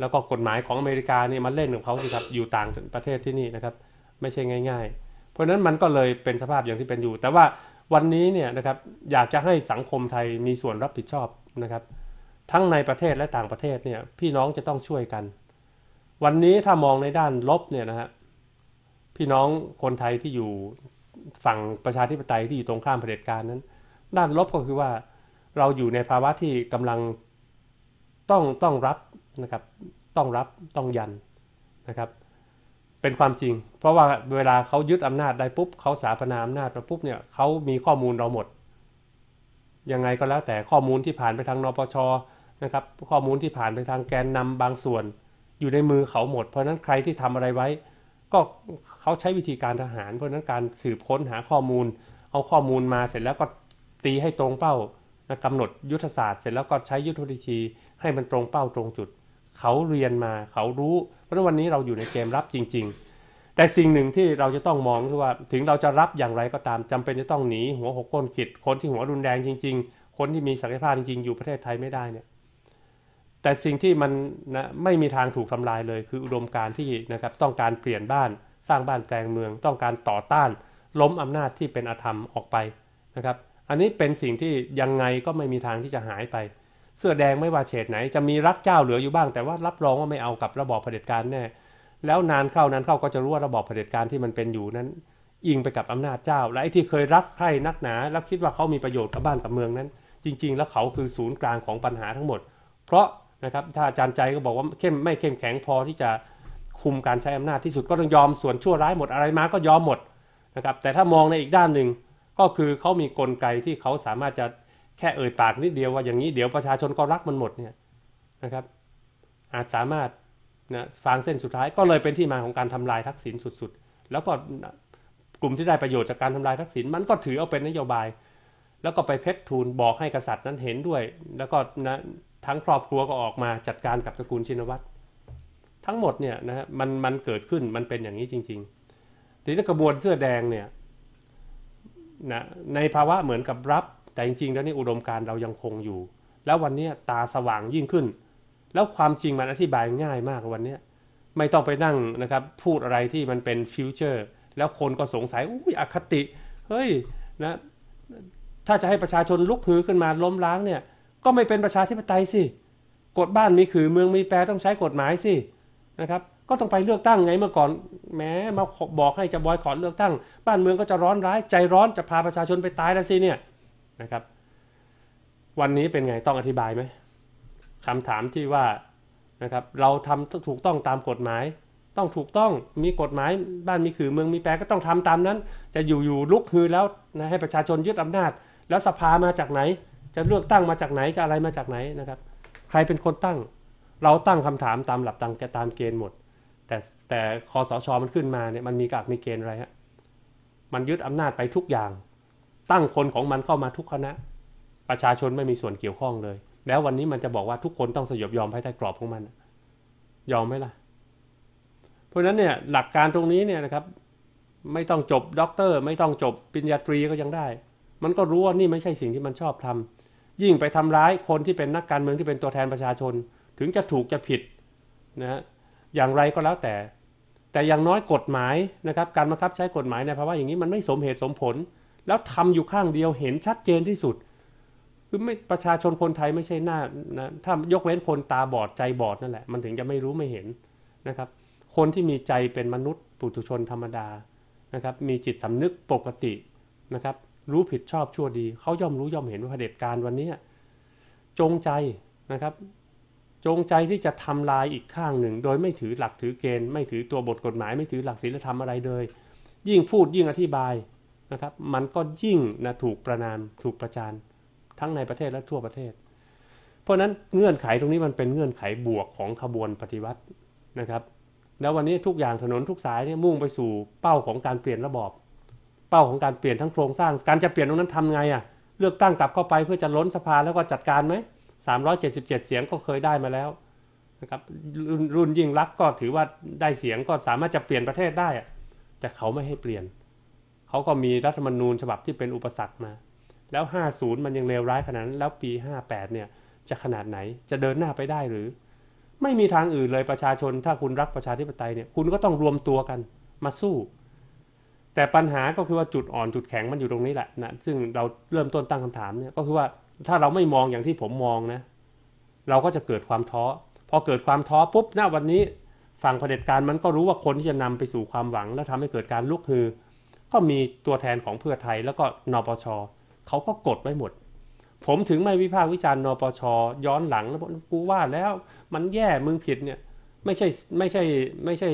Speaker 2: แล้วก็กฎหมายของอเมริกาเนี่ยมันเล่นของเขาสิครับอยู่ต่างประเทศที่นี่นะครับ ไม่ใช่ง่าย ๆ เพราะฉะนั้นมันก็เลยเป็นสภาพอย่างที่เป็นอยู่ แต่ว่าวันนี้เนี่ยนะครับอยากจะให้สังคมไทยมีส่วนรับผิดชอบนะครับ ทั้งในประเทศและต่างประเทศเนี่ยพี่น้องจะต้องช่วยกัน วันนี้ถ้ามองในด้านลบเนี่ยนะฮะพี่น้องคนไทยที่อยู่ฝั่งประชาธิปไตยที่อยู่ตรงข้ามเผด็จการนั้น ด้านลบก็คือว่าเราอยู่ในภาวะที่กำลังต้องต้องรับนะครับต้องรับต้องยันนะครับเป็นความจริง เพราะว่าเวลาเขายึดอำนาจได้ปุ๊บเขาสาปนาอำนาจมาปุ๊บเนี่ยเขามีข้อมูลเราหมด ยังไงก็แล้วแต่ข้อมูลที่ผ่านไปทางนปชนะครับข้อมูลที่ผ่านไปทางแกนนำบางส่วน อยู่ในมือเขาหมดเพราะนั้นใครที่ทำอะไรไว้ ก็เขาใช้วิธีการทหาร เพราะนั้นการสืบค้นหาข้อมูล เอาข้อมูลมาเสร็จแล้วก็ตีให้ตรงเป้านะกำหนดยุทธศาสตร์เสร็จแล้วก็ใช้ยุทธวิธีให้มันตรงเป้าตรงจุดเขาเรียนมาเขารู้ เพราะวันนี้เราอยู่ในเกมรับจริงๆ แต่สิ่งหนึ่งที่เราจะต้องมองคือว่า ถึงเราจะรับอย่างไรก็ตาม จำเป็นจะต้องหนี หัวหกก้นขิด คนที่หัวรุนแรงจริงๆ คนที่มีศักยภาพจริงๆ อยู่ประเทศไทยไม่ได้เนี่ยแต่สิ่งที่มันนะไม่มีทางถูกทำลายเลยคืออุดมการณ์ที่นะครับต้องการเปลี่ยนบ้านสร้างบ้านแปลงเมือง ต้องการต่อต้านล้มอำนาจที่เป็นอธรรมออกไปนะครับ อันนี้เป็นสิ่งที่ยังไงก็ไม่มีทางที่จะหายไปเสื้อแดงไม่ว่าเฉดไหนจะมีรักเจ้าเหลืออยู่บ้างแต่ว่ารับรองว่าไม่เอากับระบอบเผด็จการแน่แล้วนานเข้านานเข้าก็จะรู้ว่าระบอบเผด็จการที่มันเป็นอยู่นั้นอิงไปกับอำนาจเจ้าและไอ้ที่เคยรักใคร่นักหนา แล้วคิดว่าเขามีประโยชน์กับบ้านกับเมืองนั้น จริง ๆ แล้วเขาคือศูนย์กลางของปัญหาทั้งหมด เพราะนะครับถ้าอาจารย์ใจก็บอกว่าเข้มไม่เข้มแข็งพอที่จะคุมการใช้อำนาจที่สุดก็ต้องยอมส่วนชั่วร้ายหมดอะไรมาก็ยอมหมดนะครับแต่ถ้ามองในอีกด้านหนึ่งก็คือเขามีกลไกที่เขาสามารถจะแค่เอ่ยปากนิดเดียวว่าอย่างนี้เดี๋ยวประชาชนก็รักมันหมดเนี่ยนะครับอาจสามารถนะฟางเส้นสุดท้ายก็เลยเป็นที่มาของการทำลายทักษิณสุดๆแล้วก็กลุ่มที่ได้ประโยชน์จากการทำลายทักษิณมันก็ถือเอาเป็นนโยบายแล้วก็ไปเพชรทูลบอกให้กษัตริย์นั้นเห็นด้วย แล้วก็นะทั้งครอบครัวก็ออกมาจัดการกับตระกูลชินวัตรทั้งหมดเนี่ยนะฮะมันมันเกิดขึ้นมันเป็นอย่างนี้จริงๆทีนี้กระบวนเสื้อแดงเนี่ยนะในภาวะเหมือนกับรับแต่จริงๆ แล้วนี่อุดมการเรายังคงอยู่ แล้ววันนี้ตาสว่างยิ่งขึ้น แล้วความจริงมันอธิบายง่ายมากวันนี้ไม่ต้องไปนั่งนะครับ พูดอะไรที่มันเป็นฟิวเจอร์ แล้วคนก็สงสัย อุ้ยอคติ เฮ้ยนะ ถ้าจะให้ประชาชนลุกฮือขึ้นมาล้มล้างเนี่ย ก็ไม่เป็นประชาธิปไตยสิกฎบ้านมีขือเมืองมีแปรต้องใช้กฎหมายสินะครับ ก็ต้องไปเลือกตั้งไงเมื่อก่อน แม้มาบอกให้จะบอยคอรเลือกตั้ง บ้านเมืองก็จะร้อนร้ายใจร้อนจะพาประชาชนไปตายแล้วสิเนี่ยนะครับ วันนี้เป็นไงต้องอธิบายไหมคำถามที่ว่านะครับเราทำถูกต้องตามกฎหมาย ต้องถูกต้องมีกฎหมายบ้านมีขือเมืองมีแปรก็ต้องทำตามนั้น จะอยู่อยู่ลุกฮือแล้วนะให้ประชาชนยึดอำนาจ แล้วสภามาจากไหน จะเลือกตั้งมาจากไหนจะอะไรมาจากไหนนะครับใครเป็นคนตั้งเราตั้งคำถามตามหลักตามตามเกณฑ์หมด แต่แต่คอสชมันขึ้นมาเนี่ยมันมีกากมีเกณฑ์อะไรฮะมันยึดอำนาจไปทุกอย่างตั้งคนของมันเข้ามาทุกคณะประชาชนไม่มีส่วนเกี่ยวข้องเลย แล้ววันนี้มันจะบอกว่าทุกคนต้องสยบยอมภายใต้กรอบของมัน ยอมไหมล่ะ เพราะนั้นเนี่ยหลักการตรงนี้เนี่ยนะครับ ไม่ต้องจบด็อกเตอร์ไม่ต้องจบปริญญาตรีก็ยังได้ มันก็รู้ว่านี่ไม่ใช่สิ่งที่มันชอบทำ ยิ่งไปทำร้ายคนที่เป็นนักการเมืองที่เป็นตัวแทนประชาชน ถึงจะถูกจะผิดนะอย่างไรก็แล้วแต่ แต่อย่างน้อยกฎหมายนะครับการบังคับใช้กฎหมายในภาวะอย่างนี้มันไม่สมเหตุสมผลแล้วทำอยู่ข้างเดียวเห็นชัดเจนที่สุดคือไม่ประชาชนคนไทยไม่ใช่หน้านะถ้ายกเว้นคนตาบอดใจบอดนั่นแหละ มันถึงจะไม่รู้ไม่เห็นนะครับ คนที่มีใจเป็นมนุษย์ปุถุชนธรรมดานะครับ มีจิตสำนึกปกตินะครับ รู้ผิดชอบชั่วดี เขาย่อมรู้ย่อมเห็นว่าเผด็จการวันนี้ จงใจนะครับ จงใจที่จะทำลายอีกข้างหนึ่ง โดยไม่ถือหลักถือเกณฑ์ ไม่ถือตัวบทกฎหมาย ไม่ถือหลักศีลธรรมอะไรเลยยิ่งพูดยิ่งอธิบายนะครับมันก็ยิ่งนะถูกประนามถูกประจานทั้งในประเทศและทั่วประเทศ เพราะนั้นเงื่อนไขตรงนี้มันเป็นเงื่อนไขบวกของขบวนปฏิวัตินะครับแล้ววันนี้ทุกอย่างถนนทุกสายเนี่ยมุ่งไปสู่เป้าของการเปลี่ยนระบอบ เป้าของการเปลี่ยนทั้งโครงสร้าง การจะเปลี่ยนตรงนั้นทำไงอะ่ะเลือกตั้งกลับเข้าไปเพื่อจะล้นสภาแล้วก็จัดการไหม377 เสียงก็เคยได้มาแล้วนะครับรุ่นยิ่งรักก็ถือว่าได้เสียงก็สามารถจะเปลี่ยนประเทศได้แต่เขาไม่ให้เปลี่ยนเขาก็มีรัฐธรรมนูญฉบับที่เป็นอุปสรรคมา แล้ว 50 มันยังเลวร้ายขนาดนั้น แล้วปี 58 เนี่ย จะขนาดไหน จะเดินหน้าไปได้หรือ ไม่มีทางอื่นเลยประชาชน ถ้าคุณรักประชาธิปไตยเนี่ย คุณก็ต้องรวมตัวกันมาสู้ แต่ปัญหาก็คือว่าจุดอ่อนจุดแข็งมันอยู่ตรงนี้แหละ นะ ซึ่งเราเริ่มต้นตั้งคำถามเนี่ย ก็คือว่า ถ้าเราไม่มองอย่างที่ผมมองนะ เราก็จะเกิดความท้อ พอเกิดความท้อปุ๊บหน้าวันนี้ฝั่งเผด็จการมันก็รู้ว่าคนที่จะนำไปสู่ความหวัง และทำให้เกิดการลุกฮือก็มีตัวแทนของเพื่อไทยแล้วก็นปช เขาก็กดไว้หมด ผมถึงไม่วิพากษ์วิจารณ์นปช ย้อนหลัง แล้วกูว่าแล้วมันแย่มึงผิดเนี่ยไม่ใช่ไม่ใช่ไม่ใช่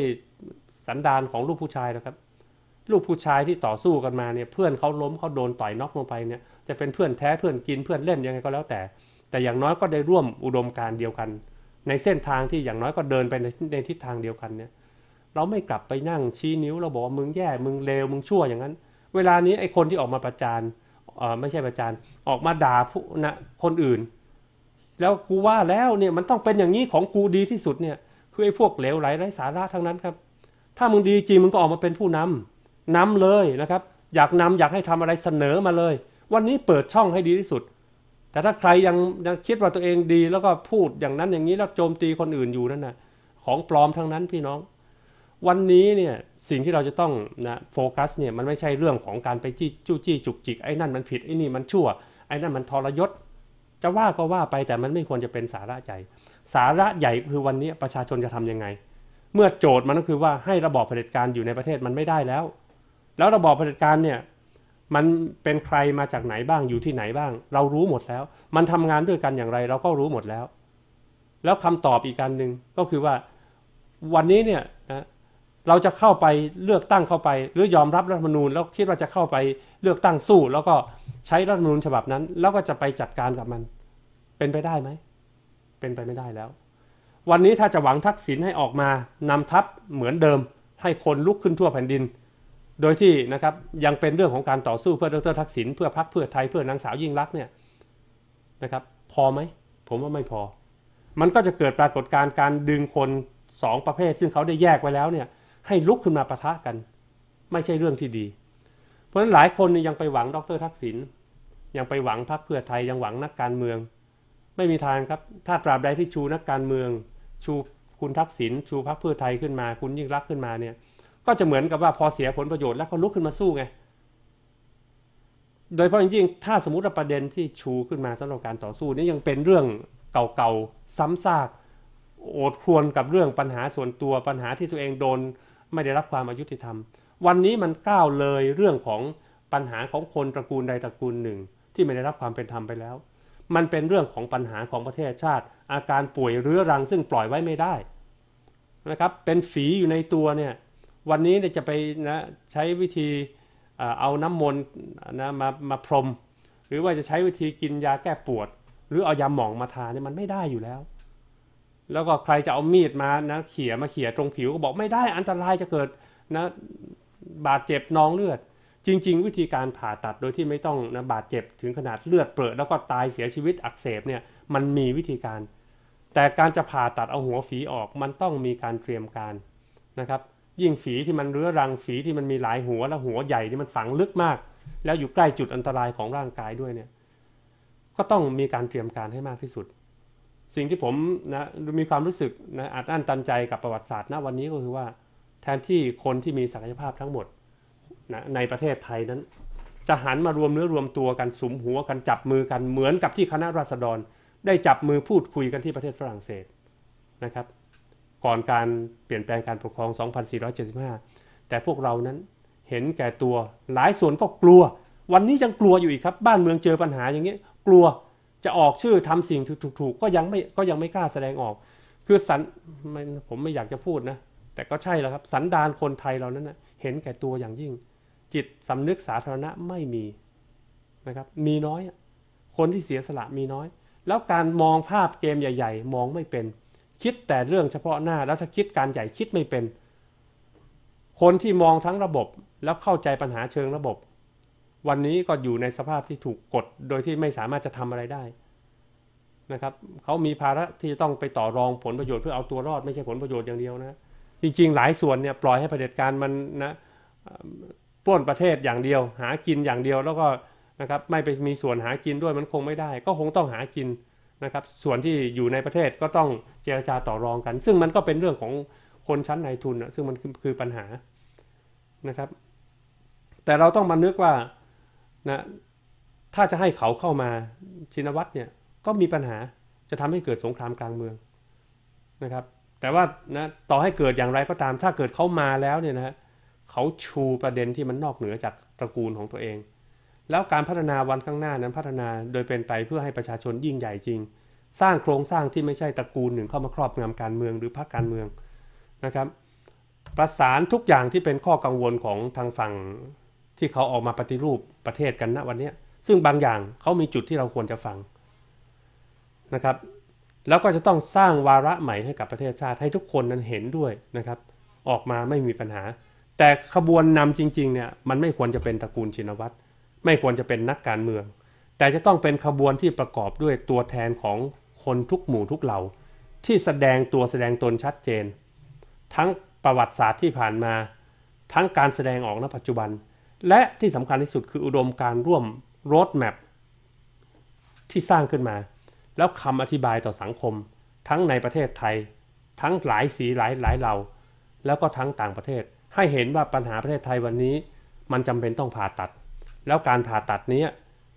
Speaker 2: สันดานของลูกผู้ชายนะครับลูกผู้ชายที่ต่อสู้กันมาเนี่ยเพื่อนเขาล้มเขาโดนต่อยน็อกลงไปเนี่ยจะเป็นเพื่อนแท้เพื่อนกินเพื่อนเล่นยังไงก็แล้วแต่ แต่อย่างน้อยก็ได้ร่วมอุดมการเดียวกัน ในเส้นทางที่อย่างน้อยก็เดินไปในทิศทางเดียวกันเนี่ยเราไม่กลับไปนั่งชี้นิ้วเราบอกว่ามึงแย่ มึงเลว มึงชั่วอย่างนั้น เวลานี้ไอ้คนที่ออกมาประจานอไม่ใช่ประจาน ออกมาด่าผู้นะคนอื่น แล้วกูว่าแล้วเนี่ยมันต้องเป็นอย่างนี้ของกูดีที่สุดเนี่ย คือไอ้พวกเหลวไหลไร้สาระทั้งนั้นครับ ถ้ามึงดีจริงมึงก็ออกมาเป็นผู้นำนำเลยนะครับ อยากนำอยากให้ทำอะไรเสนอมาเลย วันนี้เปิดช่องให้ดีที่สุด แต่ถ้าใครยังยังคิดว่าตัวเองดีแล้วก็พูดอย่างนั้นอย่างนี้แล้วโจมตีคนอื่นอยู่นั่นนะของปลอมทั้งนั้นพี่น้องวันนี้เนี่ยสิ่งที่เราจะต้องนะโฟกัสเนี่ยมันไม่ใช่เรื่องของการไปจี้จู้จี้จุกจิกไอ้นั่นมันผิดไอ้นี่มันชั่วไอ้นั่นมันทรยศ จะว่าก็ว่าไปแต่มันไม่ควรจะเป็นสาระใหญ่สาระใหญ่คือวันนี้ประชาชนจะทํำยังไง เมื่อโจทย์มันก็คือว่าให้ระบอบเผด็จการอยู่ในประเทศมันไม่ได้แล้ว แล้วระบอบเผด็จการเนี่ยมันเป็นใครมาจากไหนบ้างอยู่ที่ไหนบ้าง เรารู้หมดแล้ว มันทำงานด้วยกันอย่างไร เราก็รู้หมดแล้ว แล้วคำตอบอีกการหนึ่งก็คือว่าวันนี้เนี่ยเราจะเข้าไปเลือกตั้งเข้าไป หรือยอมรับรัฐธรรมนูญแล้วคิดว่าจะเข้าไปเลือกตั้งสู้แล้วก็ใช้รัฐธรรมนูญฉบับนั้น แล้วก็จะไปจัดการกับมันเป็นไปได้ไหมเป็นไปไม่ได้แล้ว วันนี้ถ้าจะหวังทักษิณให้ออกมานำทัพเหมือนเดิม ให้คนลุกขึ้นทั่วแผ่นดิน โดยที่นะครับยังเป็นเรื่องของการต่อสู้เพื่อดรทักษิณเพื่อพักเพื่อไทยเพื่อนางสาวยิ่งรักเนี่ยนะครับ พอไหม ผมว่าไม่พอ มันก็จะเกิดปรากฏการณ์การดึงคน 2 ประเภท ซึ่งเขาได้แยกไว้แล้วเนี่ยให้ลุกขึ้นมาปะทะกัน ไม่ใช่เรื่องที่ดี เพราะฉะนั้นหลายคนยังไปหวังดรทักษิณยังไปหวังพรรคเพื่อไทยยังหวังนักการเมือง ไม่มีทางครับ ถ้าตราบใดที่ชูนักการเมือง ชูคุณทักษิณชูพรรคเพื่อไทยขึ้นมาคุณยิ่งรักขึ้นมาเนี่ย ก็จะเหมือนกับว่าพอเสียผลประโยชน์แล้วก็ลุกขึ้นมาสู้ไงโดยเพราะยิ่งถ้าสมมติว่าประเด็นที่ชูขึ้นมาสำหรับการต่อสู้นี่ยังเป็นเรื่องเก่าๆซ้ำซากโอดครวนกับเรื่องปัญหาส่วนตัวปัญหาที่ตัวเองโดนไม่ได้รับความอายุติธรรม วันนี้มันก้าวเลยเรื่องของปัญหาของคนตระกูลใดตระกูลหนึ่ง ที่ไม่ได้รับความเป็นธรรมไปแล้ว มันเป็นเรื่องของปัญหาของประเทศชาติ อาการป่วยเรื้อรังซึ่งปล่อยไว้ไม่ได้นะครับเป็นฝีอยู่ในตัวเนี่ยวันนี้จะไปนะใช้วิธีเอาน้ำมนต์นะมามาพรม หรือว่าจะใช้วิธีกินยาแก้ปวด หรือเอายาหมองมาทาเนี่ยมันไม่ได้อยู่แล้วแล้วก็ใครจะเอามีดมานะเขี่ยมาเขี่ยตรงผิวก็บอกไม่ได้อันตรายจะเกิดนะบาดเจ็บนองเลือด จริง ๆ วิธีการผ่าตัดโดยที่ไม่ต้องนะบาดเจ็บถึงขนาดเลือดเปื้อแล้วก็ตายเสียชีวิตอักเสบเนี่ยมันมีวิธีการ แต่การจะผ่าตัดเอาหัวฝีออก มันต้องมีการเตรียมการนะครับ ยิ่งฝีที่มันเรื้อรังฝีที่มันมีหลายหัวและหัวใหญ่ที่มันฝังลึกมาก แล้วอยู่ใกล้จุดอันตรายของร่างกายด้วยเนี่ยก็ต้องมีการเตรียมการให้มากที่สุดสิ่งที่ผมนะมีความรู้สึกนะอัดอั้นตันใจกับประวัติศาสตร์ณวันนี้ก็คือว่าแทนที่คนที่มีศักยภาพทั้งหมดนะในประเทศไทยนั้น จะหันมารวมเนื้อรวมตัวกันสมหัวกันจับมือกันเหมือนกับที่คณะราษฎร ได้จับมือพูดคุยกันที่ประเทศฝรั่งเศสนะครับ ก่อนการเปลี่ยนแปลงการปกครอง 2475 แต่พวกเรานั้นเห็นแก่ตัวหลายส่วนก็กลัว วันนี้ยังกลัวอยู่อีกครับ บ้านเมืองเจอปัญหาอย่างนี้กลัวจะออกชื่อทำสิ่งถูกๆก็ยังไม่ก็ยังไม่กล้าแสดงออก คือสันผมไม่อยากจะพูดนะ แต่ก็ใช่แล้วครับ สันดานคนไทยเรานั้นนะเห็นแก่ตัวอย่างยิ่ง จิตสำนึกสาธารณะไม่มีนะครับ มีน้อย คนที่เสียสละมีน้อย แล้วการมองภาพเกมใหญ่ ๆ มองไม่เป็น คิดแต่เรื่องเฉพาะหน้า แล้วถ้าคิดการใหญ่คิดไม่เป็น คนที่มองทั้งระบบ แล้วเข้าใจปัญหาเชิงระบบวันนี้ก็อยู่ในสภาพที่ถูกกดโดยที่ไม่สามารถจะทำอะไรได้ นะครับ เขามีภาระที่จะต้องไปต่อรองผลประโยชน์เพื่อเอาตัวรอด ไม่ใช่ผลประโยชน์อย่างเดียวนะ จริง ๆ หลายส่วนเนี่ยปล่อยให้เผด็จการมันนะป้วนประเทศอย่างเดียว หากินอย่างเดียวแล้วก็นะครับไม่ไปมีส่วนหากินด้วยมันคงไม่ได้ ก็คงต้องหากินนะครับส่วนที่อยู่ในประเทศก็ต้องเจรจาต่อรองกัน ซึ่งมันก็เป็นเรื่องของคนชั้นนายทุนซึ่งมันคือปัญหานะครับแต่เราต้องมานึกว่านะถ้าจะให้เขาเข้ามาชินวัตรเนี่ยก็มีปัญหาจะทำให้เกิดสงครามกลางเมืองนะครับ แต่ว่านะต่อให้เกิดอย่างไรก็ตาม ถ้าเกิดเขามาแล้วเนี่ยนะเขาชูประเด็นที่มันนอกเหนือจากตระกูลของตัวเอง แล้วการพัฒนาวันข้างหน้านั้นพัฒนาโดยเป็นไปเพื่อให้ประชาชนยิ่งใหญ่จริง สร้างโครงสร้างที่ไม่ใช่ตระกูลหนึ่งเข้ามาครอบงำการเมืองหรือพรรคการเมืองนะครับ ประสานทุกอย่างที่เป็นข้อกังวลของทางฝั่งที่เขาออกมาปฏิรูปประเทศกันณวันนี้ ซึ่งบางอย่างเขามีจุดที่เราควรจะฟังนะครับ แล้วก็จะต้องสร้างวาระใหม่ให้กับประเทศชาติให้ทุกคนนั้นเห็นด้วยนะครับ ออกมาไม่มีปัญหา แต่ขบวนนำจริงๆเนี่ยมันไม่ควรจะเป็นตระกูลชินวัตรไม่ควรจะเป็นนักการเมือง แต่จะต้องเป็นขบวนที่ประกอบด้วยตัวแทนของคนทุกหมู่ทุกเหล่าที่แสดงตัวแสดงตนชัดเจน ทั้งประวัติศาสตร์ที่ผ่านมา ทั้งการแสดงออกณปัจจุบันและที่สำคัญที่สุดคืออุดมการร่วมโรดแมพที่สร้างขึ้นมา แล้วคำอธิบายต่อสังคม ทั้งในประเทศไทย ทั้งหลายสีหลายหลายเหล่า แล้วก็ทั้งต่างประเทศ ให้เห็นว่าปัญหาประเทศไทยวันนี้ มันจำเป็นต้องผ่าตัด แล้วการผ่าตัดนี้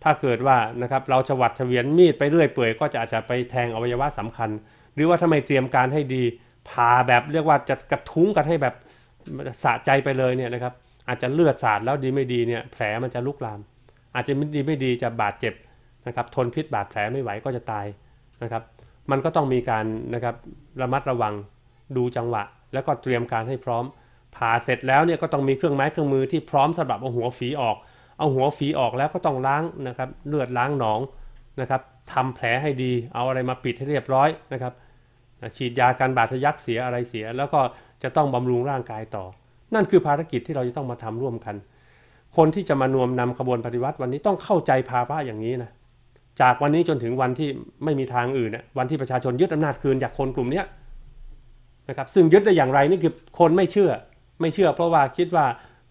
Speaker 2: ถ้าเกิดว่านะครับเราฉวัดเฉวียนมีดไปเรื่อยเปื่อยก็จะอาจจะไปแทงอวัยวะสำคัญ หรือว่าทำไมเตรียมการให้ดีผ่าแบบ เรียกว่าจะกระทุ้งกันให้แบบสะใจไปเลยเนี่ยนะครับอาจจะเลือดสาดแล้วดีไม่ดีเนี่ยแผลมันจะลุกลาม อาจจะไม่ดีไม่ดีจะบาดเจ็บนะครับทนพิษบาดแผลไม่ไหวก็จะตายนะครับมันก็ต้องมีการนะครับระมัดระวังดูจังหวะ แล้วก็เตรียมการให้พร้อมผ่าเสร็จแล้วเนี่ยก็ต้องมีเครื่องไม้เครื่องมือที่พร้อมสำหรับเอาหัวฝีออก เอาหัวฝีออกแล้วก็ต้องล้างนะครับเลือดล้างหนองนะครับทำแผลให้ดีเอาอะไรมาปิดให้เรียบร้อยนะครับฉีดยาการบาดทะยักเสียอะไรเสีย แล้วก็จะต้องบำรุงร่างกายต่อนั่นคือภารกิจที่เราจะต้องมาทำร่วมกัน คนที่จะมานวมนำขบวนปฏิวัติวันนี้ต้องเข้าใจภาวะอย่างนี้นะ จากวันนี้จนถึงวันที่ไม่มีทางอื่นนะวันที่ประชาชนยึดอำนาจคืนจากคนกลุ่มนี้นะครับซึ่งยึดได้อย่างไรนี่คือคนไม่เชื่อไม่เชื่อเพราะว่าคิดว่า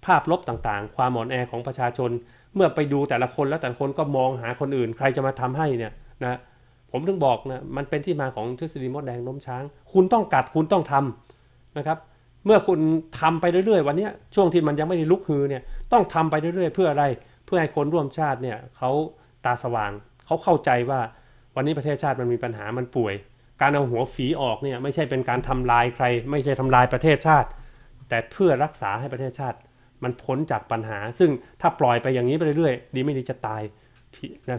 Speaker 2: ภาพลบต่างๆ ความหมอนแอของประชาชนเมื่อไปดูแต่ละคน แล้วแต่คนก็มองหาคนอื่น ใครจะมาทำให้เนี่ยนะผมถึงบอกนะมันเป็นที่มาของทฤษฎีมดแดงล้มช้าง คุณต้องกัดคุณต้องทำนะครับเมื่อคุณทำไปเรื่อยๆ วันนี้ช่วงที่มันยังไม่ได้ลุกฮือเนี่ยต้องทำไปเรื่อยๆ เพื่ออะไร เพื่อให้คนร่วมชาติเนี่ยเขาตาสว่างเขาเข้าใจว่าวันนี้ประเทศชาติมันมีปัญหามันป่วย การเอาหัวฝีออกเนี่ยไม่ใช่เป็นการทำลายใคร ไม่ใช่ทำลายประเทศชาติ แต่เพื่อรักษาให้ประเทศชาติมันพ้นจากปัญหา ซึ่งถ้าปล่อยไปอย่างนี้ไปเรื่อยๆ ดีไม่ดีจะตาย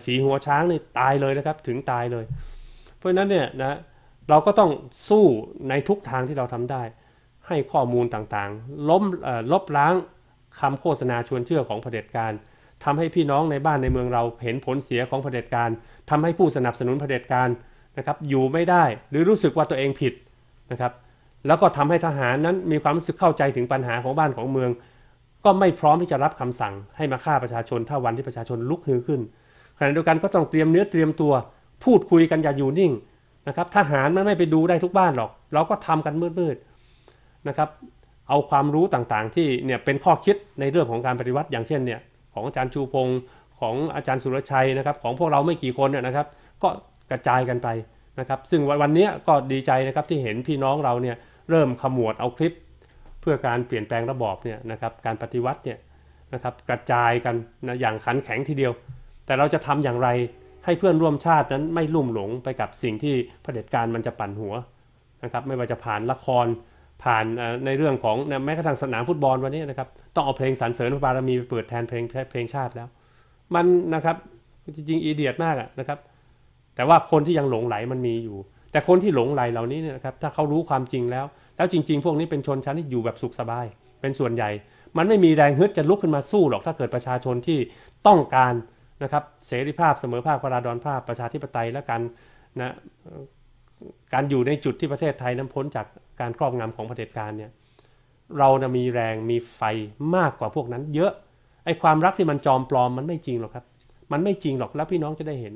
Speaker 2: ฝีหัวช้างนี่ตายเลยนะครับถึงตายเลย เพราะฉะนั้นเนี่ยนะเราก็ต้องสู้ในทุกทางที่เราทำได้ให้ข้อมูลต่างๆล้มลบล้างคำโฆษณาชวนเชื่อของเผด็จการทำให้พี่น้องในบ้านในเมืองเราเห็นผลเสียของเผด็จการทำให้ผู้สนับสนุนเผด็จการนะครับอยู่ไม่ได้หรือรู้สึกว่าตัวเองผิดนะครับแล้วก็ทำให้ทหารนั้นมีความรู้สึกเข้าใจถึงปัญหาของบ้านของเมือง ก็ไม่พร้อมที่จะรับคำสั่งให้มาฆ่าประชาชนถ้าวันที่ประชาชนลุกฮือขึ้น ขณะเดียวกันก็ต้องเตรียมเนื้อเตรียมตัวพูดคุยกันอย่าอยู่นิ่งนะครับทหารมันไม่ไปดูได้ทุกบ้านหรอก เราก็ทำกันมืดๆนะครับเอาความรู้ต่างๆที่เนี่ยเป็นข้อคิดในเรื่องของการปฏิวัติ อย่างเช่นเนี่ยของอาจารย์ชูพงศ์ของอาจารย์สุรชัยนะครับ ของพวกเราไม่กี่คนนนะครับก็กระจายกันไปนะครับซึ่งวันนี้ก็ดีใจนะครับที่เห็นพี่น้องเราเนี่ยเริ่มขมวดเอาคลิป เพื่อการเปลี่ยนแปลงระบอบเนี่ยนะครับการปฏิวัติเนี่ยนะครับกระจายกันนะอย่างขันแข็งทีเดียว แต่เราจะทำอย่างไรให้เพื่อนร่วมชาตินั้นไม่ลุ่มหลงไปกับสิ่งที่เผด็จการมันจะปั่นหัวนะครับไม่ว่าจะผ่านละครผ่านในเรื่องของแม้กระทั่งสนามฟุตบอลวันนี้นะครับต้องเอาเพลงสรรเสริญพระบารมีไปเปิดแทนเพลงเพลงชาติแล้ว มันนะครับจริงๆ อีเดียดมากนะครับ แต่ว่าคนที่ยังหลงไหลมันมีอยู่ แต่คนที่หลงไหลเหล่านี้นะครับถ้าเขารู้ความจริงแล้ว แล้วจริงๆ พวกนี้เป็นชนชั้นที่อยู่แบบสุขสบาย เป็นส่วนใหญ่ มันไม่มีแรงฮึดจะลุกขึ้นมาสู้หรอก ถ้าเกิดประชาชนที่ต้องการนะครับเสรีภาพเสมอภาคพราดอนภาพประชาธิปไตยและการนะการอยู่ในจุดที่ประเทศไทยน้ำพ้นจากการครอบงำของเผด็จการเนี่ย เรานะมีแรงมีไฟมากกว่าพวกนั้นเยอะ ไอความรักที่มันจอมปลอมมันไม่จริงหรอกครับ มันไม่จริงหรอกแล้วพี่น้องจะได้เห็น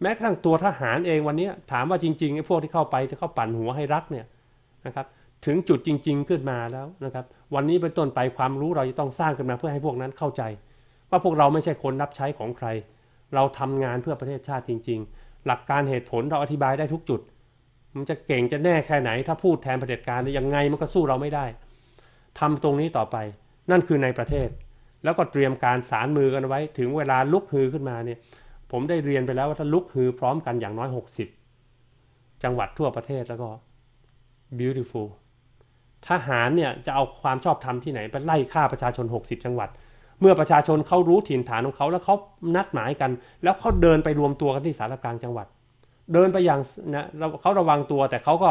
Speaker 2: แม้กระทั่งตัวทหารเองวันนี้ถามว่าจริงๆไอพวกที่เข้าไปจะเข้าปั่นหัวให้รักเนี่ยนะครับ ถึงจุดจริง ๆ ขึ้นมาแล้วนะครับ วันนี้เป็นต้นไปความรู้เราจะต้องสร้างขึ้นมาเพื่อให้พวกนั้นเข้าใจว่าพวกเราไม่ใช่คนรับใช้ของใคร เราทำงานเพื่อประเทศชาติจริง ๆ หลักการเหตุผลเราอธิบายได้ทุกจุดมันจะเก่งจะแน่แค่ไหน ถ้าพูดแทนเผด็จการยังไงมันก็สู้เราไม่ได้ ทำตรงนี้ต่อไป นั่นคือในประเทศ แล้วก็เตรียมการสารมือกันไว้ ถึงเวลาลุกฮือขึ้นมาเนี่ย ผมได้เรียนไปแล้วว่าถ้าลุกฮือพร้อมกันอย่างน้อย 60 จังหวัดทั่วประเทศแล้วก็ beautiful ทหารเนี่ยจะเอาความชอบธรรมที่ไหน ไปไล่ฆ่าประชาชน 60 จังหวัด เมื่อประชาชนเขารู้ถิ่นฐานของเขาแล้วเขานัดหมายกัน แล้วเขาเดินไปรวมตัวกันที่สารกลางจังหวัดเดินไปอย่างนะเราเขาระวังตัวแต่เขาก็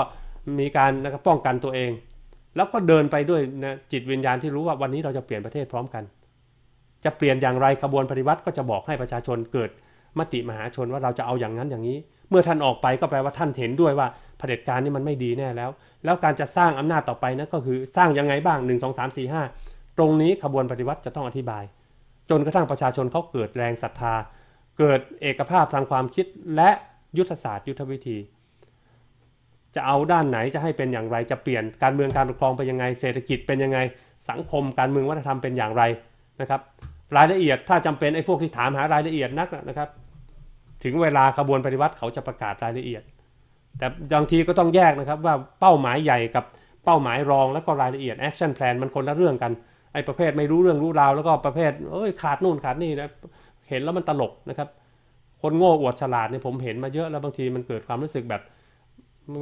Speaker 2: มีการนะครับป้องกันตัวเอง แล้วก็เดินไปด้วยนะจิตวิญญาณที่รู้ว่าวันนี้เราจะเปลี่ยนประเทศพร้อมกัน จะเปลี่ยนอย่างไรขบวนปฏิวัติ ก็จะบอกให้ประชาชนเกิดมติมหาชนว่าเราจะเอาอย่างนั้นอย่างนี้ เมื่อท่านออกไปก็แปลว่าท่านเห็นด้วยว่าเผด็จการนี่มันไม่ดีแน่แล้ว แล้วการจะสร้างอำนาจต่อไปนะก็คือสร้างยังไงบ้าง 1 2 3 4 5ตรงนี้ขบวนปฏิวัติจะต้องอธิบาย จนกระทั่งประชาชนเขาเกิดแรงศรัทธา เกิดเอกภาพทางความคิดและยุทธศาสตร์ยุทธวิธี จะเอาด้านไหนจะให้เป็นอย่างไรจะเปลี่ยน การเมืองการปกครองไปยังไง เศรษฐกิจเป็นยังไง สังคมการเมืองวัฒนธรรมเป็นอย่างไรนะครับ รายละเอียดถ้าจำเป็นไอ้พวกที่ถามหารายละเอียด นักนะครับ ถึงเวลาขบวนปฏิวัติเขาจะประกาศรายละเอียด แต่บางทีก็ต้องแยกนะครับว่าเป้าหมายใหญ่กับเป้าหมายรองแล้วก็รายละเอียดแอคชั่นแพลนมันคนละเรื่องกันไอ้ประเภทไม่รู้เรื่องรู้ราวแล้วก็ประเภทเอ้ยขาดนู่นขาดนี่นะเห็นแล้วมันตลกนะครับคนโง่อวดฉลาดเนี่ยผมเห็นมาเยอะแล้วบางทีมันเกิดความรู้สึกแบบ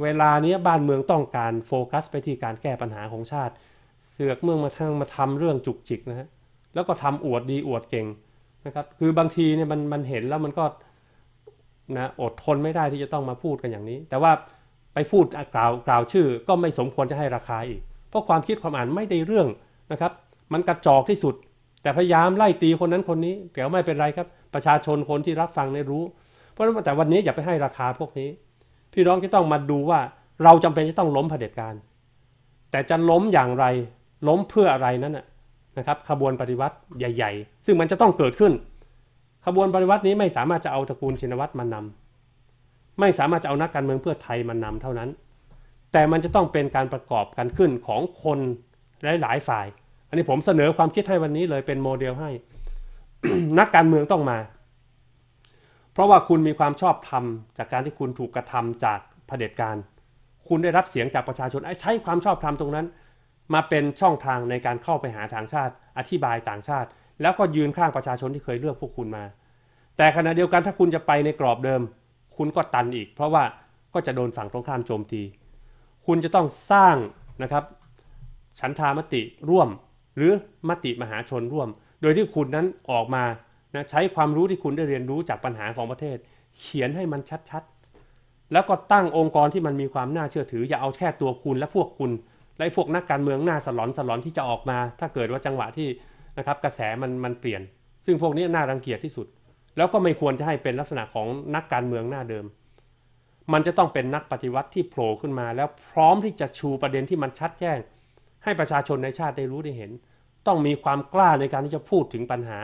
Speaker 2: เวลานี้บ้านเมืองต้องการโฟกัส ไปที่การแก้ปัญหาของชาติ เสือกเมืองมาทั้งมาทำเรื่องจุกจิกนะฮะแล้วก็ทำอวดดีอวดเก่งนะครับคือบางทีเนี่ยมันมันเห็นแล้วมันก็นะอดทนไม่ได้ที่จะต้องมาพูดกันอย่างนี้ แต่ว่าไปพูดกล่าวกล่าวชื่อ ก็ไม่สมควรจะให้ราคาอีก เพราะความคิดความอ่านไม่ได้เรื่องนะครับ มันกระจอกที่สุด แต่พยายามไล่ตีคนนั้นคนนี้แต่วไม่เป็นไรครับประชาชนคนที่รับฟังได้รู้ เพราะฉะนั้นแต่วันนี้อย่าไปให้ราคาพวกนี้ พี่น้องที่ต้องมาดูว่าเราจำเป็นที่ต้องล้มเผด็จการแต่จะล้มอย่างไรล้มเพื่ออะไรนั้นนะครับ ขบวนปฏิวัติใหญ่ ๆ ซึ่งมันจะต้องเกิดขึ้น ขบวนปฏิวัตินี้ไม่สามารถจะเอาตระกูลชินวัตรมานำ ไม่สามารถจะเอานักการเมืองเพื่อไทยมานำเท่านั้น แต่มันจะต้องเป็นการประกอบกันขึ้นของคนหลายๆฝ่าย อันนี้ผมเสนอความคิดให้วันนี้เลยเป็นโมเดลให้นักการเมืองต้องมา เพราะว่าคุณมีความชอบธรรม จากการที่คุณถูกกระทำจากเผด็จการ คุณได้รับเสียงจากประชาชน ใช้ความชอบธรรมตรงนั้น มาเป็นช่องทางในการเข้าไปหาทางชาติ อธิบายต่างชาติ แล้วก็ยืนข้างประชาชนที่เคยเลือกพวกคุณมา แต่ขณะเดียวกันถ้าคุณจะไปในกรอบเดิม คุณก็ตันอีก เพราะว่าก็จะโดนฝั่งตรงข้ามโจมตี คุณจะต้องสร้างนะครับฉันทามติร่วม หรือมติมหาชนร่วมโดยที่คุณนั้นออกมานะใช้ความรู้ที่คุณได้เรียนรู้จากปัญหาของประเทศ เขียนให้มันชัดๆแล้วก็ตั้งองค์กรที่มันมีความน่าเชื่อถืออย่าเอาแค่ตัวคุณ และพวกคุณและพวกนักการเมืองหน้าสลอนสลอนที่จะออกมา ถ้าเกิดว่าจังหวะที่นะครับกระแสมันมันเปลี่ยนซึ่งพวกนี้น่ารังเกียจที่สุด แล้วก็ไม่ควรจะให้เป็นลักษณะของนักการเมืองหน้าเดิม มันจะต้องเป็นนักปฏิวัติที่โผล่ขึ้นมา แล้วพร้อมที่จะชูประเด็นที่มันชัดแจ้งให้ประชาชนในชาติได้รู้ได้เห็นต้องมีความกล้าในการที่จะพูดถึงปัญหา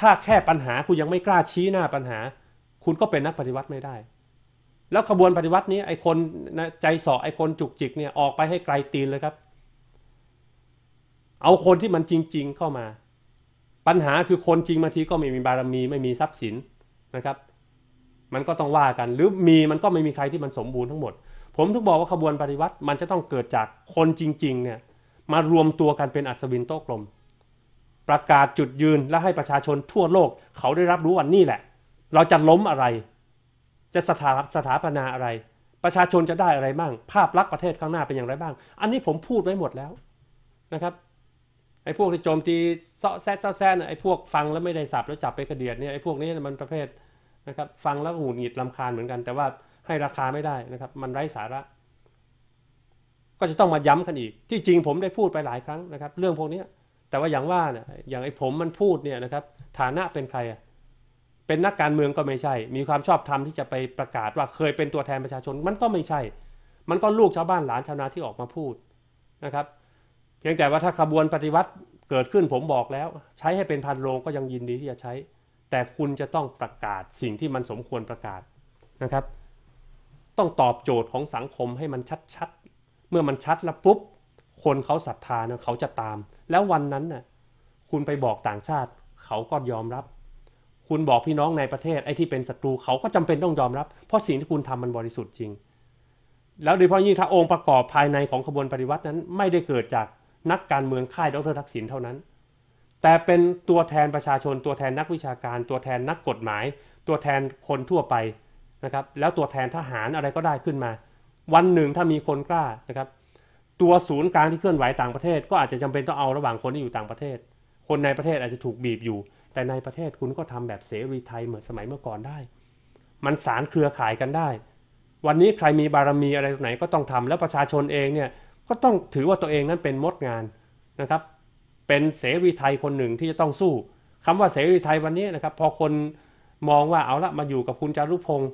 Speaker 2: ถ้าแค่ปัญหาคุณยังไม่กล้าชี้หน้าปัญหา คุณก็เป็นนักปฏิวัติไม่ได้ แล้วขบวนปฏิวัตินี้ไอ้คนใจสอไอ้คนจุกจิกเนี่ยออกไปให้ไกลตีนเลยครับ เอาคนที่มันจริง ๆ เข้ามา ปัญหาคือคนจริงมาทีก็ไม่มีบารมี ไม่มีทรัพย์สินนะครับ มันก็ต้องว่ากันหรือมีมันก็ไม่มีใครที่มันสมบูรณ์ทั้งหมด ผมถึงบอกว่าขบวนปฏิวัติ มันจะต้องเกิดจากคนจริงๆเนี่ยมารวมตัวกันเป็นอัศวินโต๊ะกลมประกาศจุดยืนและให้ประชาชนทั่วโลก เขาได้รับรู้วันนี้แหละ เราจะล้มอะไร จะสถาสถาปนาอะไร ประชาชนจะได้อะไรบ้าง ภาพลักษณ์ประเทศข้างหน้าเป็นอย่างไรบ้าง อันนี้ผมพูดไว้หมดแล้วนะครับไอ้พวกที่โจมตีเซาะแซะเซแซะไอ้พวกฟังแล้วไม่ได้สับแล้วจับไปกระเดียดเนี่ยไอ้พวกนี้มันประเภทนะครับฟังแล้วหงุดหงิดลำคาญเหมือนกัน แต่ว่าให้ราคาไม่ได้นะครับ มันไร้สาระ ก็จะต้องมาย้ำกันอีก ที่จริงผมได้พูดไปหลายครั้งนะครับ เรื่องพวกนี้แต่ว่าอย่างว่าเนี่ยอย่างไอ้ผมมันพูดเนี่ยนะครับฐานะเป็นใครเป็นนักการเมืองก็ไม่ใช่มีความชอบธรรมที่จะไปประกาศว่าเคยเป็นตัวแทนประชาชนมันก็ไม่ใช่มันก็ลูกชาวบ้านหลานชาวนาที่ออกมาพูดนะครับเพียงแต่ว่าถ้าขบวนปฏิวัติเกิดขึ้นผมบอกแล้วใช้ให้เป็นพันโรงก็ยังยินดีที่จะใช้ แต่คุณจะต้องประกาศสิ่งที่มันสมควรประกาศนะครับ ต้องตอบโจทย์ของสังคมให้มันชัดๆเมื่อมันชัดแล้วปุ๊บคนเขาศรัทธานะเขาจะตาม แล้ววันนั้นนะ่ะคุณไปบอกต่างชาติเขาก็ยอมรับ คุณบอกพี่น้องในประเทศไอ้ที่เป็นศัตรูเขาก็จำเป็นต้องยอมรับเพราะสิ่งที่คุณทำมันบริสุทธิ์จริง แล้วโดยเฉพาะยิ่งถ้าองค์ประกอบภายในของขบวนปฏิวัตินั้นไม่ได้เกิดจากนักการเมืองค่ายดรทักษิณเท่านั้น แต่เป็นตัวแทนประชาชน ตัวแทนนักวิชาการตัวแทนนักกฎหมาย ตัวแทนคนทั่วไปนะครับ แล้วตัวแทนทหารอะไรก็ได้ขึ้นมา วันหนึ่งถ้ามีคนกล้านะครับตัวศูนย์กลางที่เคลื่อนไหวต่างประเทศก็อาจจะจำเป็นต้องเอาระหว่างคนที่อยู่ต่างประเทศ คนในประเทศอาจจะถูกบีบอยู่ แต่ในประเทศคุณก็ทำแบบเสรีไทยเหมือนสมัยเมื่อก่อนได้ มันสารเครือข่ายกันได้ วันนี้ใครมีบารมีอะไรตรงไหนก็ต้องทำแล้วประชาชนเองเนี่ยก็ต้องถือว่าตัวเองนั้นเป็นมดงานนะครับ เป็นเสรีไทยคนหนึ่งที่จะต้องสู้ คำว่าเสรีไทยวันนี้นะครับ พอคนมองว่าเอาละมาอยู่กับคุณจารุพงศ์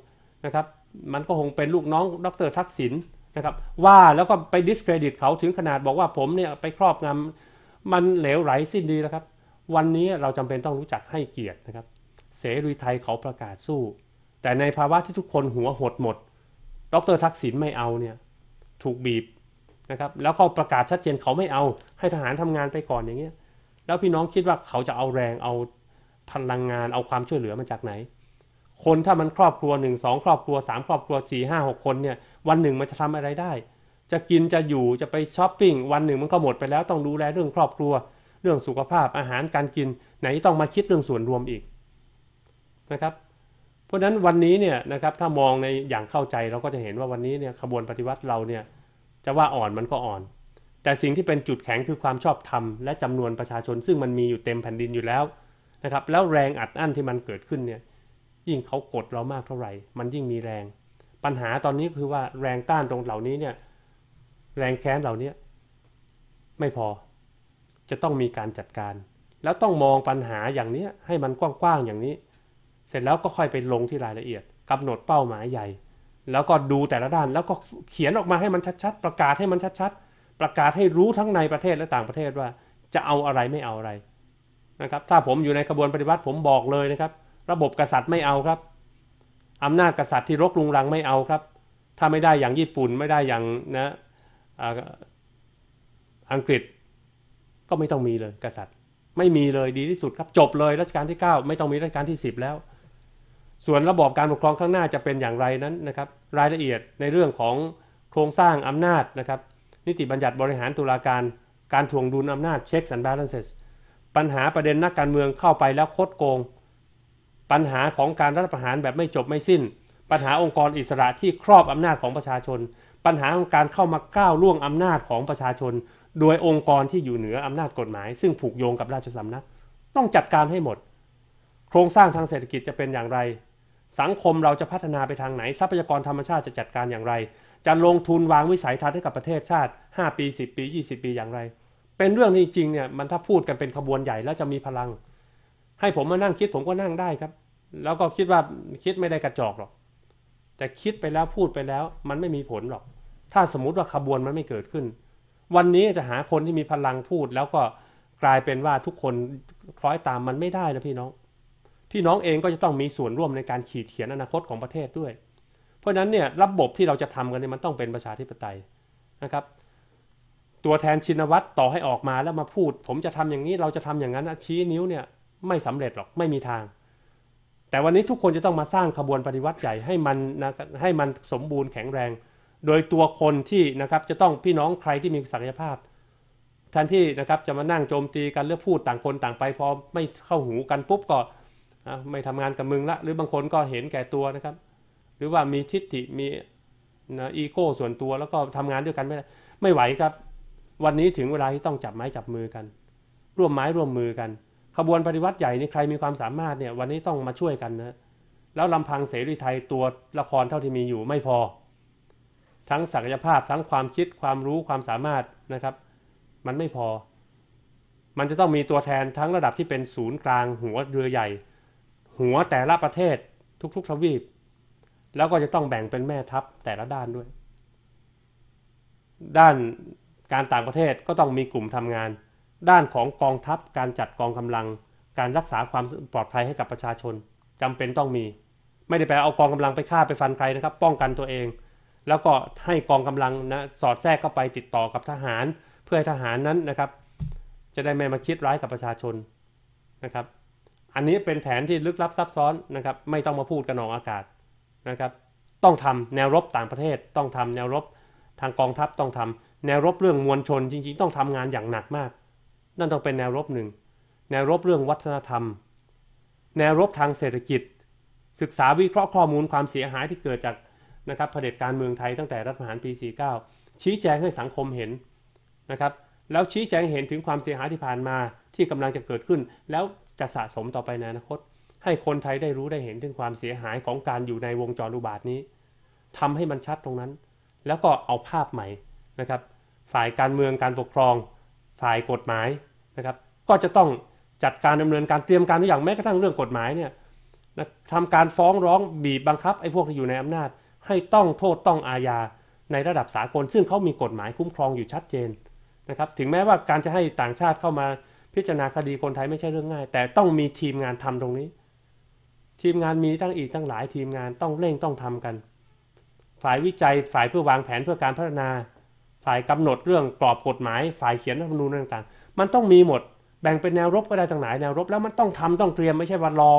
Speaker 2: นะครับ มันก็คงเป็นลูกน้อง ดรทักษิณนะครับว่าแล้วก็ไปดิสเครดิตเขาถึงขนาดบอกว่าผมเนี่ย ไปครอบงำมันเหลวไหลสิ้นดีแล้วครับ วันนี้เราจำเป็นต้องรู้จักให้เกียรตินะครับ เสรีไทยเขาประกาศสู้ แต่ในภาวะที่ทุกคนหัวหดหมด ดรทักษิณไม่เอาเนี่ย ถูกบีบนะครับแล้วก็ประกาศชัดเจนเขาไม่เอา ให้ทหารทำงานไปก่อนอย่างเงี้ยแล้วพี่น้องคิดว่าเขาจะเอาแรงเอาพลังงานเอาความช่วยเหลือมาจากไหนคน ถ้ามันครอบครัวหนึ่งสองครอบครัวสามครอบครัวสี่ห้าหกคนเนี่ยวันหนึ่งมันจะทำอะไรได้ จะกินจะอยู่จะไปช้อปปิ้งวันหนึ่งมันก็หมดไปแล้วต้องดูแลเรื่องครอบครัว เรื่องสุขภาพอาหารการกิน ไหนต้องมาคิดเรื่องส่วนรวมอีกนะครับเพราะฉะนั้นวันนี้เนี่ยนะครับถ้ามองในอย่างเข้าใจเราก็จะเห็นว่าวันนี้เนี่ยขบวนปฏิวัติเราเนี่ยจะว่าอ่อนมันก็อ่อน แต่สิ่งที่เป็นจุดแข็งคือความชอบธรรมและจำนวนประชาชน ซึ่งมันมีอยู่เต็มแผ่นดินอยู่แล้วนะครับแล้วแรงอัดอั้นที่มันเกิดขึ้นเนี่ยยิ่งเขากดเรามากเท่าไหร่มันยิ่งมีแรง ปัญหาตอนนี้คือว่าแรงต้านตรงเหล่านี้เนี่ย แรงแค้นเหล่านี้ ไม่พอ จะต้องมีการจัดการ แล้วต้องมองปัญหาอย่างนี้ให้มันกว้างๆอย่างนี้ เสร็จแล้วก็ค่อยไปลงที่รายละเอียดกำหนดเป้าหมายใหญ่ แล้วก็ดูแต่ละด้าน แล้วก็เขียนออกมาให้มันชัด ๆ ประกาศให้มันชัด ๆ ประกาศให้รู้ทั้งในประเทศและต่างประเทศว่าจะเอาอะไรไม่เอาอะไรนะครับ ถ้าผมอยู่ในกระบวนปฏิวัติผมบอกเลยนะครับระบบกษัตริย์ไม่เอาครับ อำนาจกษัตริย์ที่รกรุงรังไม่เอาครับ ถ้าไม่ได้อย่างญี่ปุ่น ไม่ได้อย่างนะอังกฤษ ก็ไม่ต้องมีเลยกษัตริย์ ไม่มีเลยดีที่สุดครับจบเลยรัชกาลที่ 9 ไม่ต้องมีรัชกาลที่ 10 แล้ว ส่วนระบบการปกครองข้างหน้าจะเป็นอย่างไรนั้นนะครับรายละเอียดในเรื่องของโครงสร้างอำนาจนะครับ นิติบัญญัติบริหารตุลาการการถ่วงดุลอำนาจเช็คสันบาลานเซสปัญหาประเด็นนักการเมืองเข้าไปแล้วโคดโกงปัญหาของการรัฐประหารแบบไม่จบไม่สิ้น ปัญหาองค์กรอิสระที่ครอบอำนาจของประชาชน ปัญหาของการเข้ามาก้าวล่วงอำนาจของประชาชน โดยองค์กรที่อยู่เหนืออำนาจกฎหมาย ซึ่งผูกโยงกับราชสำนัก ต้องจัดการให้หมด โครงสร้างทางเศรษฐกิจจะเป็นอย่างไร สังคมเราจะพัฒนาไปทางไหนทรัพยากรธรรมชาติจะจัดการอย่างไร จะลงทุนวางวิสัยทัศน์ให้กับประเทศชาติ 5 ปี10ปี20ปีอย่างไร เป็นเรื่องที่จริงเนี่ยมันถ้าพูดกันเป็นขบวนใหญ่แล้วจะมีพลัง ให้ผมมานั่งคิดผมก็นั่งได้ครับแล้วก็คิดว่าคิดไม่ได้กระจอกหรอกแต่คิดไปแล้วพูดไปแล้ว มันไม่มีผลหรอก ถ้าสมมติว่าขบวนมันไม่เกิดขึ้น วันนี้จะหาคนที่มีพลังพูด แล้วก็กลายเป็นว่าทุกคนคล้อยตามมันไม่ได้นะพี่น้อง พี่น้องเองก็จะต้องมีส่วนร่วมในการขีดเขียนอนาคตของประเทศด้วย เพราะนั้นเนี่ย ระบบที่เราจะทำกันเนี่ยมันต้องเป็นประชาธิปไตยนะครับ ตัวแทนชินวัตรต่อให้ออกมาแล้วมาพูด ผมจะทำอย่างนี้เราจะทำอย่างนั้นชี้นิ้วเนี่ย ไม่สำเร็จหรอกไม่มีทางแต่วันนี้ทุกคนจะต้องมาสร้างขบวนปฏิวัติใหญ่ให้มันนะให้มันสมบูรณ์แข็งแรง โดยตัวคนที่นะครับจะต้องพี่น้องใครที่มีศักยภาพแทนที่นะครับจะมานั่งโจมตีกันเลือกพูดต่างคนต่างไป พอไม่เข้าหูกันปุ๊บก็ไม่ทำงานกับมึงละหรือบางคนก็เห็นแก่ตัวนะครับ หรือว่ามีทิฏฐิมีนะอีโก้ส่วนตัว แล้วก็ทำงานด้วยกัน ไม่ได้ไม่ไหวครับ วันนี้ถึงเวลาที่ต้องจับไม้จับมือกัน ร่วมไม้ร่วมมือกันขบวนปฏิวัติใหญ่นี่ใครมีความสามารถเนี่ยวันนี้ต้องมาช่วยกันนะแล้วลำพังเสรีไทยตัวละครเท่าที่มีอยู่ไม่พอ ทั้งศักยภาพทั้งความคิดความรู้ความสามารถนะครับ มันไม่พอ มันจะต้องมีตัวแทนทั้งระดับที่เป็นศูนย์กลางหัวเรือใหญ่ หัวแต่ละประเทศทุกๆ ทวีปแล้วก็จะต้องแบ่งเป็นแม่ทัพแต่ละด้านด้วย ด้านการต่างประเทศก็ต้องมีกลุ่มทำงานด้านของกองทัพการจัดกองกำลัง การรักษาความปลอดภัยให้กับประชาชน จำเป็นต้องมี ไม่ได้แปลเอากองกำลังไปฆ่าไปฟันใครนะครับป้องกันตัวเอง แล้วก็ให้กองกำลังนะสอดแทรกเข้าไปติดต่อกับทหาร เพื่อให้ทหารนั้นนะครับจะได้ไม่มาคิดร้ายกับประชาชนนะครับอันนี้เป็นแผนที่ลึกลับซับซ้อนนะครับไม่ต้องมาพูดกันนอกอากาศนะครับต้องทำแนวรบต่างประเทศต้องทำแนวรบทางกองทัพต้องทำแนวรบเรื่องมวลชน จริงๆ ต้องทำงานอย่างหนักมากนั่นต้องเป็นแนวรบหนึ่ง แนวรบเรื่องวัฒนธรรม แนวรบทางเศรษฐกิจ ศึกษาวิเคราะห์ข้อมูลความเสียหายที่เกิดจากนะครับเผด็จการเมืองไทยตั้งแต่รัฐประหารปี 49 ชี้แจงให้สังคมเห็นนะครับ แล้วชี้แจงเห็นถึงความเสียหายที่ผ่านมา ที่กำลังจะเกิดขึ้น แล้วจะสะสมต่อไปในอนาคต ให้คนไทยได้รู้ได้เห็นถึงความเสียหายของการอยู่ในวงจรอุบาทนี้ ทำให้มันชัดตรงนั้น แล้วก็เอาภาพใหม่นะครับ ฝ่ายการเมืองการปกครอง่ายกฎหมายนะครับก็จะต้องจัดการดำเนินการเตรียมการทุกอย่างแม้กระทั่งเรื่องกฎหมายเนี่ยนะทำการฟ้องร้องบีบบังคับไอ้พวกที่อยู่ในอำนาจ ให้ต้องโทษต้องอาญาในระดับสากล ซึ่งเขามีกฎหมายคุ้มครองอยู่ชัดเจนนะครับถึงแม้ว่าการจะให้ต่างชาติเข้ามาพิจารณาคดีคนไทยไม่ใช่เรื่องง่าย แต่ต้องมีทีมงานทำตรงนี้ ทีมงานมีตั้งอีกตั้งหลาย ทีมงานต้องเร่งต้องทำกัน ฝ่ายวิจัยฝ่ายเพื่อวางแผนเพื่อการพัฒนาฝ่ายกำหนดเรื่องกรอบกฎหมายฝ่ายเขียนรัฐธรรมนูญต่างๆ มันต้องมีหมด แบ่งเป็นแนวรบก็ได้ต่างหลายแนวรบแล้วมันต้องทำต้องเตรียมไม่ใช่ว่ารอ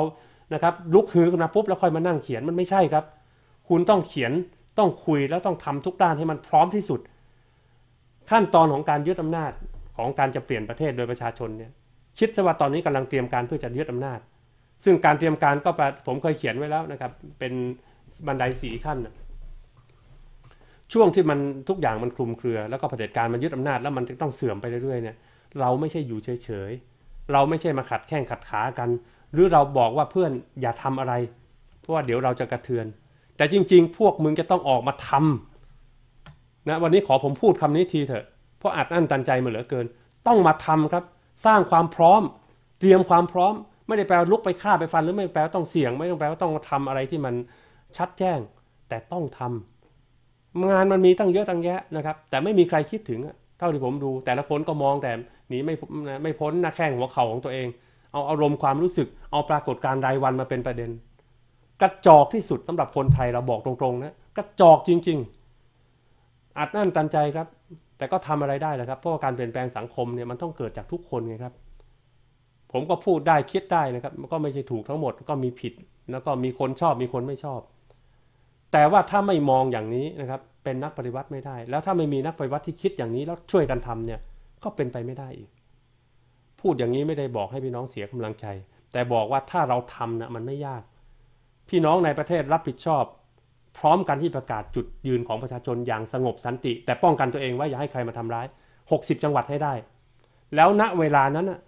Speaker 2: นะครับลุกฮือกันมาปุ๊บแล้วค่อยมานั่งเขียน มันไม่ใช่ครับ คุณต้องเขียนต้องคุยแล้วต้องทำทุกด้านให้มันพร้อมที่สุด ขั้นตอนของการยึดอานาจ ของการจะเปลี่ยนประเทศโดยประชาชนเนี่ยคิดซะว่าตอนนี้กำลังเตรียมการเพื่อจะยึดอานาจซึ่งการเตรียมการก็ผมเคยเขียนไว้แล้วนะครับเป็นบันไดสีขั้นนะช่วงที่มันทุกอย่างมันคลุมเครือ แล้วก็เผด็จการมันยึดอำนาจ แล้วมันจะต้องเสื่อมไปเรื่อยๆเนี่ยเราไม่ใช่อยู่เฉยๆเราไม่ใช่มาขัดแข้งขัดขากัน หรือเราบอกว่าเพื่อนอย่าทำอะไร เพราะว่าเดี๋ยวเราจะกระเทือน แต่จริงๆ พวกมึงจะต้องออกมาทำนะวันนี้ขอผมพูดคำนี้ทีเถอะเพราะอัดอั้นตันใจมาเหลือเกิน ต้องมาทำครับ สร้างความพร้อม เตรียมความพร้อม ไม่ได้แปลลุกไปฆ่าไปฟันหรือไม่แปลว่าต้องเสี่ยง ไม่ต้องแปลว่าต้องมาทำอะไรที่มันชัดแจ้ง แต่ต้องทำงานมันมีตั้งเยอะตั้งแยะนะครับ แต่ไม่มีใครคิดถึงเท่าที่ผมดูแต่ละคนก็มองแต่หนีไม่ไม่พ้นหน้าแข้งหัวเข่าของตัวเอง เอาอารมณ์ความรู้สึก เอาปรากฏการรายวันมาเป็นประเด็น กระจอกที่สุดสำหรับคนไทยเราบอกตรงๆนะกระจอกจริง ๆ อัดนั่นตันใจครับ แต่ก็ทำอะไรได้แหละครับเพราะการเปลี่ยนแปลงสังคมเนี่ยมันต้องเกิดจากทุกคนไงครับ ผมก็พูดได้คิดได้นะครับก็ไม่ใช่ถูกทั้งหมดก็มีผิดแล้วก็มีคนชอบมีคนไม่ชอบแต่ว่าถ้าไม่มองอย่างนี้นะครับ เป็นนักปฏิวัติไม่ได้ แล้วถ้าไม่มีนักปฏิวัติที่คิดอย่างนี้แล้วช่วยกันทำเนี่ยก็เป็นไปไม่ได้อีก พูดอย่างนี้ไม่ได้บอกให้พี่น้องเสียกำลังใจ แต่บอกว่าถ้าเราทำนะมันไม่ยาก พี่น้องในประเทศรับผิดชอบ พร้อมกันที่ประกาศจุดยืนของประชาชนอย่างสงบสันติแต่ป้องกันตัวเองว่าอย่าให้ใครมาทำร้าย60จังหวัดให้ได้ แล้วณเวลานั้นนะ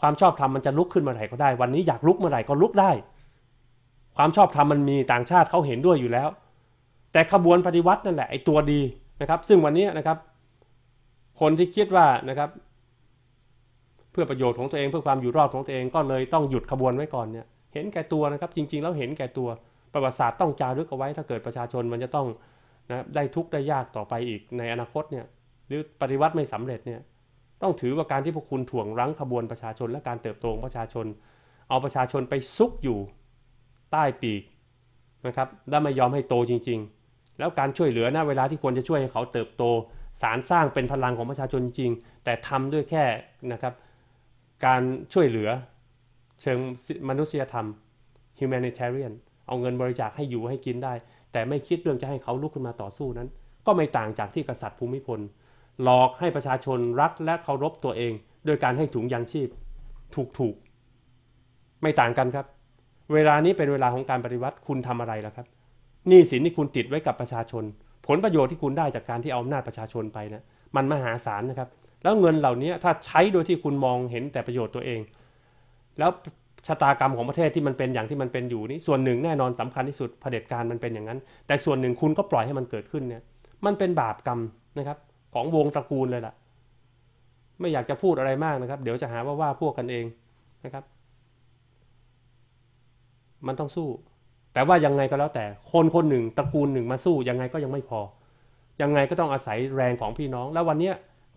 Speaker 2: ความชอบธรรมมันจะลุกขึ้นเมื่อไหร่ก็ได้ วันนี้อยากลุกเมื่อไหร่ก็ลุกได้ความชอบธรรมมันมีต่างชาติเขาเห็นด้วยอยู่แล้ว แต่ขบวนปฏิวัตินั่นแหละไอ้ตัวดีนะครับ ซึ่งวันนี้นะครับ คนที่คิดว่านะครับ เพื่อประโยชน์ของตัวเองเพื่อความอยู่รอดของตัวเอง ก็เลยต้องหยุดขบวนไว้ก่อนเนี่ย เห็นแก่ตัวนะครับ จริงๆแล้วเห็นแก่ตัวประวัติศาสตร์ต้องจารึกเอาไว้ ถ้าเกิดประชาชนมันจะต้องนะได้ทุกข์ได้ยากต่อไปอีก ในอนาคตเนี่ย หรือปฏิวัติไม่สำเร็จเนี่ยต้องถือว่าการที่พวกคุณถ่วงรั้งขบวนประชาชน และการเติบโตของประชาชน เอาประชาชนไปซุกอยู่ใต้ปีกนะครับและไม่ยอมให้โตจริงๆ แล้วการช่วยเหลือหนเวลาที่ควรจะช่วยให้เขาเติบโต สารสร้างเป็นพลังของประชาชนจริง แต่ทำด้วยแค่นะครับ การช่วยเหลือเชิงมนุษยธรรม humanitarian เอาเงินบริจาคให้อยู่ให้กินได้ แต่ไม่คิดเรื่องจะให้เขาลุกขึ้นมาต่อสู้นั้น ก็ไม่ต่างจากที่กษัตริย์ภูมิพลหลอกให้ประชาชนรักและเคารพตัวเอง โดยการให้ถุงยางชีพถูกๆ ไม่ต่างกันครับเวลานี้เป็นเวลาของการปฏิวัติคุณทำอะไรแล้วครับหนี้สินที่คุณติดไว้กับประชาชน ผลประโยชน์ที่คุณได้จากการที่เอาอำนาจประชาชนไปนะมันมหาศาลนะครับ แล้วเงินเหล่านี้ถ้าใช้โดยที่คุณมองเห็นแต่ประโยชน์ตัวเอง แล้วชะตากรรมของประเทศที่มันเป็นอย่างที่มันเป็นอยู่นี่ส่วนหนึ่งแน่นอนสำคัญที่สุดเผด็จการมันเป็นอย่างนั้น แต่ส่วนหนึ่งคุณก็ปล่อยให้มันเกิดขึ้นเนี่ย มันเป็นบาปกรรมนะครับ ของวงตระกูลเลยล่ะไม่อยากจะพูดอะไรมากนะครับ เดี๋ยวจะหาว่าว่าพวกกันเองนะครับมันต้องสู้ แต่ว่ายังไงก็แล้วแต่คนคนหนึ่งตระกูลหนึ่งมาสู้ ยังไงก็ยังไม่พอ ยังไงก็ต้องอาศัยแรงของพี่น้อง แล้ววันนี้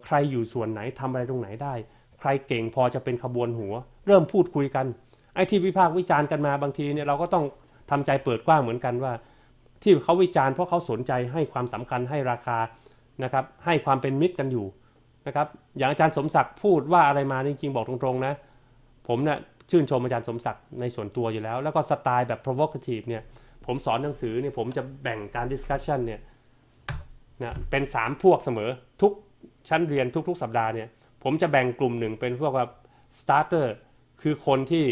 Speaker 2: ใครอยู่ส่วนไหนทำอะไรตรงไหนได้ ใครเก่งพอจะเป็นขบวนหัว เริ่มพูดคุยกัน ไอ้ที่วิพากษ์วิจารณ์กันมาบางทีเนี่ยเราก็ต้องทำใจเปิดกว้างเหมือนกันว่า ที่เขาวิจารณ์เพราะเขาสนใจให้ความสำคัญให้ราคานะครับ ให้ความเป็นมิตรกันอยู่นะครับ อย่างอาจารย์สมศักดิ์พูดว่าอะไรมาจริง ๆ บอกตรงๆนะ ผมเนะี่ยชื่นชมอาจารย์สมศักดิ์ในส่วนตัวอยู่แล้ว แล้วก็สไตล์แบบ provocative เนี่ยผมสอนหนังสือเนี่ยผมจะแบ่งการ discussion เนี่ยนะเป็น 3 พวกเสมอทุกชั้นเรียนทุกๆสัปดาห์เนี่ยผมจะแบ่งกลุ่มหนึ่งเป็นพวกแบบ starter คือคนที่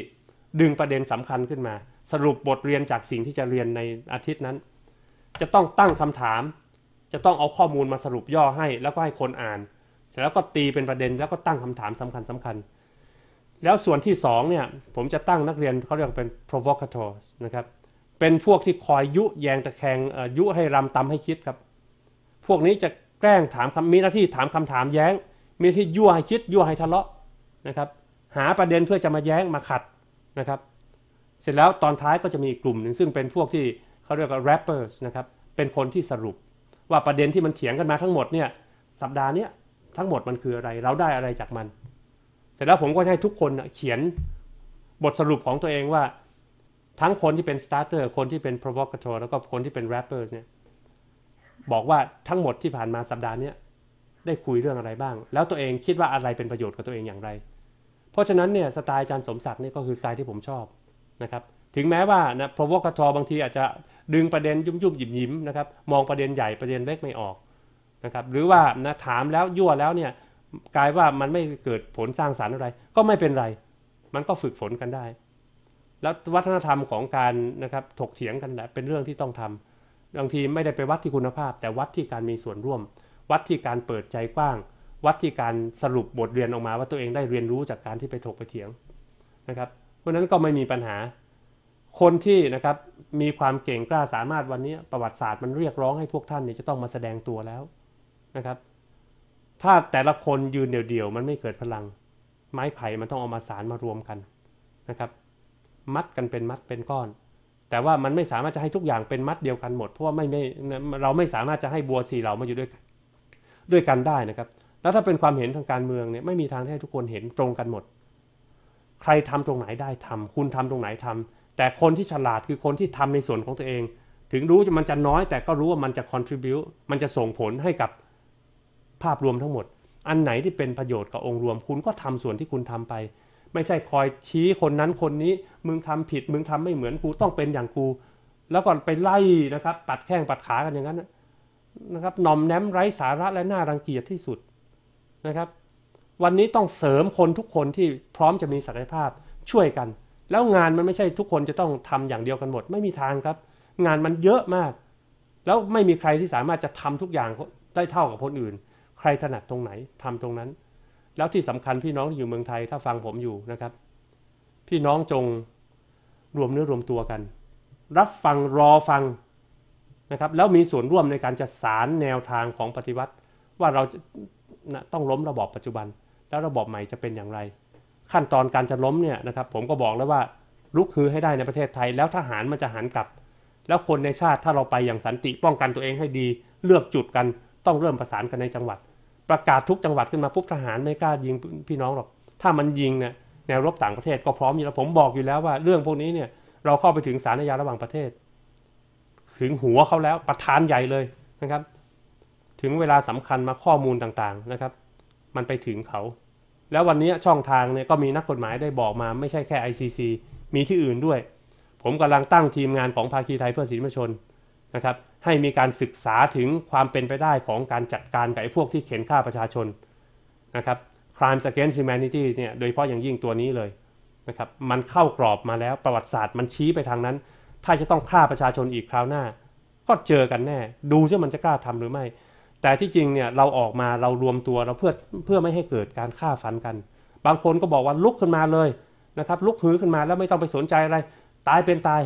Speaker 2: ดึงประเด็นสำคัญขึ้นมา สรุปบทเรียนจากสิ่งที่จะเรียนในอาทิตย์นั้น จะต้องตั้งคำถาม จะต้องเอาข้อมูลมาสรุปย่อให้แล้วก็ให้คนอ่าน เสร็จแล้วก็ตีเป็นประเด็นแล้วก็ตั้งคำถามสำคัญสำคัญแล้วส่วนที่สองเนี่ยผมจะตั้งนักเรียนเขาเรียกเป็น provocator นะครับเป็นพวกที่คอยยุแยงตะแคงยุให้รำตำให้คิดครับ พวกนี้จะแกล้งถามคำมีหน้าที่ถามคำถามแย้ง มีที่ยั่วให้คิดยั่วให้ทะเลาะนะครับ หาประเด็นเพื่อจะมาแย้งมาขัดนะครับ เสร็จแล้วตอนท้ายก็จะมีกลุ่มหนึ่งซึ่งเป็นพวกที่เขาเรียกว่า rappers นะครับเป็นคนที่สรุป ว่าประเด็นที่มันเถียงกันมาทั้งหมดเนี่ยสัปดาห์นี้ทั้งหมดมันคืออะไร เราได้อะไรจากมันเสร็จแล้วผมก็ให้ทุกคนเขียนบทสรุปของตัวเองว่า ทั้งคนที่เป็นสตาร์เตอร์คนที่เป็นโปรโ o c a t อรแล้วก็คนที่เป็นแรปเปอร์เนี่ยบอกว่าทั้งหมดที่ผ่านมาสัปดาห์นี้ได้คุยเรื่องอะไรบ้าง แล้วตัวเองคิดว่าอะไรเป็นประโยชน์กับตัวเองอย่างไร เพราะฉะนั้นเนี่ยสไตล์อาจารย์สมศักดิ์นี่ก็คือสไตล์ที่ผมชอบนะครับถึงแม้ว่านะโปรโ o c a t e รบางทีอาจจะดึงประเด็นยุ่มยุ่มหยิบยิมนะครับมองประเด็นใหญ่ประเด็นเล็กไม่ออกนะครับหรือว่านะถามแล้วยั่วแล้วเนี่ยกลายว่ามันไม่เกิดผลสร้างสารรค์อะไร ก็ไม่เป็นไร มันก็ฝึกฝนกันได้ แล้ววัฒนธรรมของการนะครับ ถกเถียงกันแหละเป็นเรื่องที่ต้องทำบางทีไม่ได้ไปวัดที่คุณภาพ แต่วัดที่การมีส่วนร่วม วัดที่การเปิดใจกว้าง วัดที่การสรุปบทเรียนออกมา ว่าตัวเองได้เรียนรู้จากการที่ไปถกไปเถียงนะครับ เพราะนั้นก็ไม่มีปัญหา คนที่นะครับมีความเก่งกล้าสามารถวันนี้ประวัติศาสตร์มันเรียกร้องให้พวกท่านเนี่ยจะต้องมาแสดงตัวแล้วนะครับถ้าแต่ละคนยืนเดี่ยวๆมันไม่เกิดพลัง ไม้ไผ่มันต้องเอามาสารมารวมกันนะครับ มัดกันเป็นมัดเป็นก้อน แต่ว่ามันไม่สามารถจะให้ทุกอย่างเป็นมัดเดียวกันหมดเพราะว่าไม่ไม่เราไม่สามารถจะให้บัวสี่เหล่ามาอยู่ด้วยกัน ด้วยกันได้นะครับ แล้วถ้าเป็นความเห็นทางการเมืองเนี่ยไม่มีทางให้ทุกคนเห็นตรงกันหมด ใครทำตรงไหนได้ทำ คุณทำตรงไหนทำ แต่คนที่ฉลาดคือคนที่ทำในส่วนของตัวเอง ถึงรู้มันจะน้อย แต่ก็รู้ว่ามันจะ contribu มันจะส่งผลให้กับภาพรวมทั้งหมด อันไหนที่เป็นประโยชน์กับองค์รวม คุณก็ทำส่วนที่คุณทำไป ไม่ใช่คอยชี้คนนั้นคนนี้ มึงทำผิด มึงทำไม่เหมือนกูต้องเป็นอย่างกู แล้วก่อนไปไล่นะครับ ปัดแข้งปัดขากันอย่างนั้นนะครับ หน่อม แนมไร้สาระและน่ารังเกียจที่สุดนะครับ วันนี้ต้องเสริมคนทุกคนที่พร้อมจะมีศักยภาพ ช่วยกัน แล้วงานมันไม่ใช่ทุกคนจะต้องทำอย่างเดียวกันหมด ไม่มีทางครับ งานมันเยอะมาก แล้วไม่มีใครที่สามารถจะทำทุกอย่างได้เท่ากับคนอื่นใครถนัดตรงไหนทำตรงนั้น แล้วที่สำคัญพี่น้องที่อยู่เมืองไทย ถ้าฟังผมอยู่นะครับ พี่น้องจงรวมเนื้อรวมตัวกัน รับฟังรอฟังนะครับแล้วมีส่วนร่วมในการจัดสารแนวทางของปฏิวัติ ว่าเราจะต้องล้มระบอบปัจจุบัน แล้วระบอบใหม่จะเป็นอย่างไร ขั้นตอนการจะล้มเนี่ยนะครับ ผมก็บอกแล้วว่าลุกฮือให้ได้ในประเทศไทย แล้วทหารมันจะหันกลับ แล้วคนในชาติถ้าเราไปอย่างสันติป้องกันตัวเองให้ดี เลือกจุดกันต้องเริ่มประสานกันในจังหวัดประกาศทุกจังหวัดขึ้นมาปุ๊บทหารไม่กล้ายิงพี่น้องหรอก ถ้ามันยิงเนี่ยแนวรบต่างประเทศก็พร้อมอยู่แล้วผมบอกอยู่แล้วว่าเรื่องพวกนี้เนี่ยเราเข้าไปถึงศาลยาาระหว่างประเทศ ถึงหัวเขาแล้วประธานใหญ่เลยนะครับ ถึงเวลาสำคัญมาข้อมูลต่างๆนะครับ มันไปถึงเขา แล้ววันนี้ช่องทางเนี่ยก็มีนักกฎหมายได้บอกมา ไม่ใช่แค่ ICC มีที่อื่นด้วย ผมกำลังตั้งทีมงานของภาคีไทยเพื่อสิทธิมชนนะครับให้มีการศึกษาถึงความเป็นไปได้ของการจัดการกับไอ้พวกที่เข็นฆ่าประชาชนนะครับ Crimes Against Humanity เนี่ยโดยเฉพาะอย่างยิ่งตัวนี้เลยนะครับมันเข้ากรอบมาแล้วประวัติศาสตร์มันชี้ไปทางนั้น ถ้าจะต้องฆ่าประชาชนอีกคราวหน้า ก็เจอกันแน่ ดูซิมันจะกล้าทำหรือไม่ แต่ที่จริงเนี่ยเราออกมาเรารวมตัวเราเพื่อเพื่อไม่ให้เกิดการฆ่าฟันกัน บางคนก็บอกว่าลุกขึ้นมาเลยนะครับลุกฮือขึ้นมาแล้วไม่ต้องไปสนใจอะไรตายเป็นตาย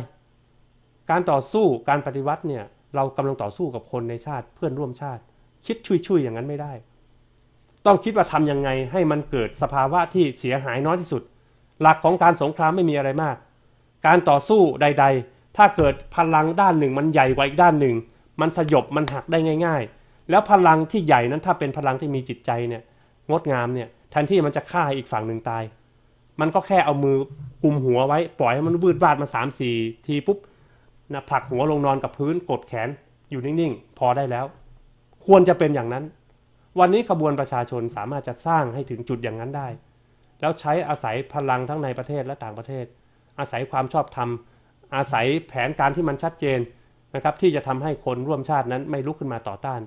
Speaker 2: การต่อสู้การปฏิวัติเนี่ยเรากำลังต่อสู้กับคนในชาติเพื่อนร่วมชาติ คิดช่วยๆอย่างนั้นไม่ได้ ต้องคิดว่าทํำยังไงให้มันเกิดสภาวะที่เสียหายน้อยที่สุด หลักของการสงครามไม่มีอะไรมาก การต่อสู้ใด ๆ ถ้าเกิดพลังด้านหนึ่งมันใหญ่กว่าอีกด้านหนึ่ง มันสยบมันหักได้ง่าย ๆ แล้วพลังที่ใหญ่นั้นถ้าเป็นพลังที่มีจิตใจเนี่ยงดงามเนี่ยแทนที่มันจะฆ่าอีกฝั่งหนึ่งตาย มันก็แค่เอามือกุมหัวไว้ปล่อยให้มันบืดวาดมาสสามี่ทีปุ๊บนะผลักหัวลงนอนกับพื้นกดแขนอยู่นิ่ง ๆ พอได้แล้ว ควรจะเป็นอย่างนั้น วันนี้ขบวนประชาชนสามารถจะสร้างให้ถึงจุดอย่างนั้นได้ แล้วใช้อาศัยพลังทั้งในประเทศและต่างประเทศ อาศัยความชอบธรรมอาศัยแผนการที่มันชัดเจนนะครับที่จะทำให้คนร่วมชาตินั้นไม่ลุกขึ้นมาต่อต้าน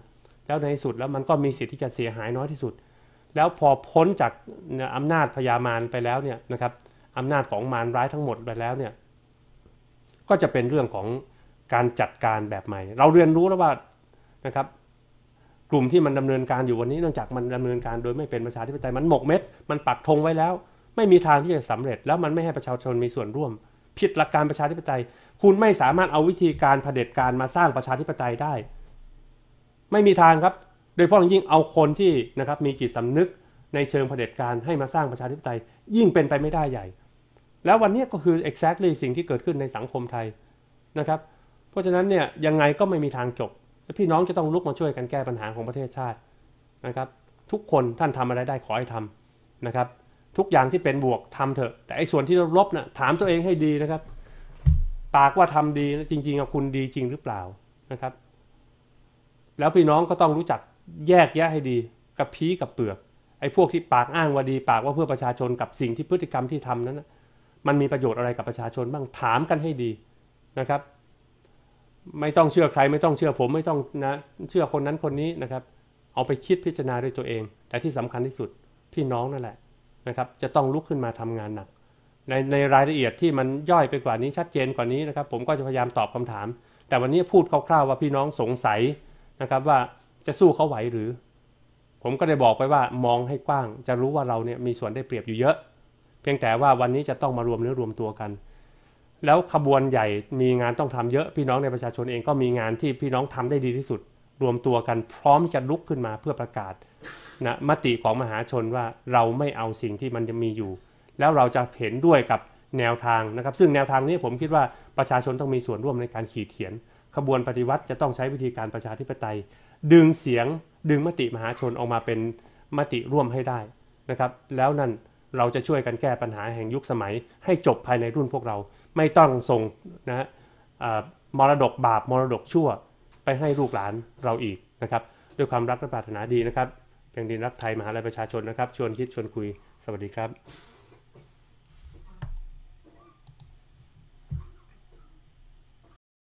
Speaker 2: แล้วในสุดแล้วมันก็มีสิทธิ์ที่จะเสียหายน้อยที่สุด แล้วพอพ้นจากอำนาจพญามารไปแล้วเนี่ยนะครับอำนาจของมารร้ายทั้งหมดไปแล้วเนี่ยก็จะเป็นเรื่องของการจัดการแบบใหม่ เราเรียนรู้แล้วว่านะครับกลุ่มที่มันดำเนินการอยู่วันนี้เนื่องจากมันดำเนินการโดยไม่เป็นประชาธิปไตยมันหมกเม็ดมันปักธงไว้แล้ว ไม่มีทางที่จะสำเร็จแล้วมันไม่ให้ประชาชนมีส่วนร่วมผิดหลักการประชาธิปไตย คุณไม่สามารถเอาวิธีการเผด็จการมาสร้างประชาธิปไตยได้ ไม่มีทางครับโดยเฉพาะยิ่งเอาคนที่นะครับมีจิตสำนึกในเชิงเผด็จการให้มาสร้างประชาธิปไตยยิ่งเป็นไปไม่ได้ใหญ่แล้ววันนี้ก็คือ exactly สิ่งที่เกิดขึ้นในสังคมไทยนะครับ เพราะฉะนั้นเนี่ยยังไงก็ไม่มีทางจบพี่น้องจะต้องลุกมาช่วยกันแก้ปัญหาของประเทศชาตินะครับ ทุกคนท่านทำอะไรได้ขอให้ทำนะครับ ทุกอย่างที่เป็นบวกทำเถอะ แต่ไอ้ส่วนที่ลบนะ่ะถามตัวเองให้ดีนะครับ ปากว่าทำดีจริงๆ คุณดีจริงหรือเปล่านะครับ แล้วพี่น้องก็ต้องรู้จักแยกแยะให้ดีกับพีกับเปลือกไอ้พวกที่ปากอ้างว่าดี ปากว่าเพื่อประชาชนกับสิ่งที่พฤติกรรมที่ทำนั้นนะมันมีประโยชน์อะไรกับประชาชนบ้างถามกันให้ดีนะครับ ไม่ต้องเชื่อใครไม่ต้องเชื่อผมไม่ต้องนะเชื่อคนนั้นคนนี้นะครับ เอาไปคิดพิจารณาด้วยตัวเอง แต่ที่สำคัญที่สุดพี่น้องนั่นแหละนะครับ จะต้องลุกขึ้นมาทำงานหนักในในรายละเอียดที่มันย่อยไปกว่านี้ชัดเจนกว่านี้นะครับผมก็จะพยายามตอบคำถาม แต่วันนี้พูดคร่าวๆว่าพี่น้องสงสัยนะครับว่าจะสู้เขาไหวหรือ ผมก็ได้บอกไปว่า มองให้กว้าง จะรู้ว่าเราเนี่ยมีส่วนได้เปรียบอยู่เยอะพียงแต่ว่าวันนี้จะต้องมารวมเนื้อรวมตัวกัน แล้วขบวนใหญ่มีงานต้องทำเยอะ พี่น้องในประชาชนเองก็มีงานที่พี่น้องทำได้ดีที่สุด รวมตัวกันพร้อมจะลุกขึ้นมาเพื่อประกาศนะมติของมหาชนว่าเราไม่เอาสิ่งที่มันจะมีอยู่ แล้วเราจะเห็นด้วยกับแนวทางนะครับ ซึ่งแนวทางนี้ผมคิดว่าประชาชนต้องมีส่วนร่วมในการขีดเขียน ขบวนปฏิวัติจะต้องใช้วิธีการประชาธิปไตย ดึงเสียงดึงมติมหาชนออกมาเป็นมติร่วมให้ได้นะครับ แล้วนั่นเราจะช่วยกันแก้ปัญหาแห่งยุคสมัยให้จบภายในรุ่นพวกเราไม่ต้องส่งนะมรดกบาปมรดกชั่วไปให้ลูกหลานเราอีกนะครับ ด้วยความรักและปรารถนาดีนะครับ เพียงดินรักไทยมหาลัยประชาชนนะครับ ชวนคิดชวนคุยสวัสดีครับ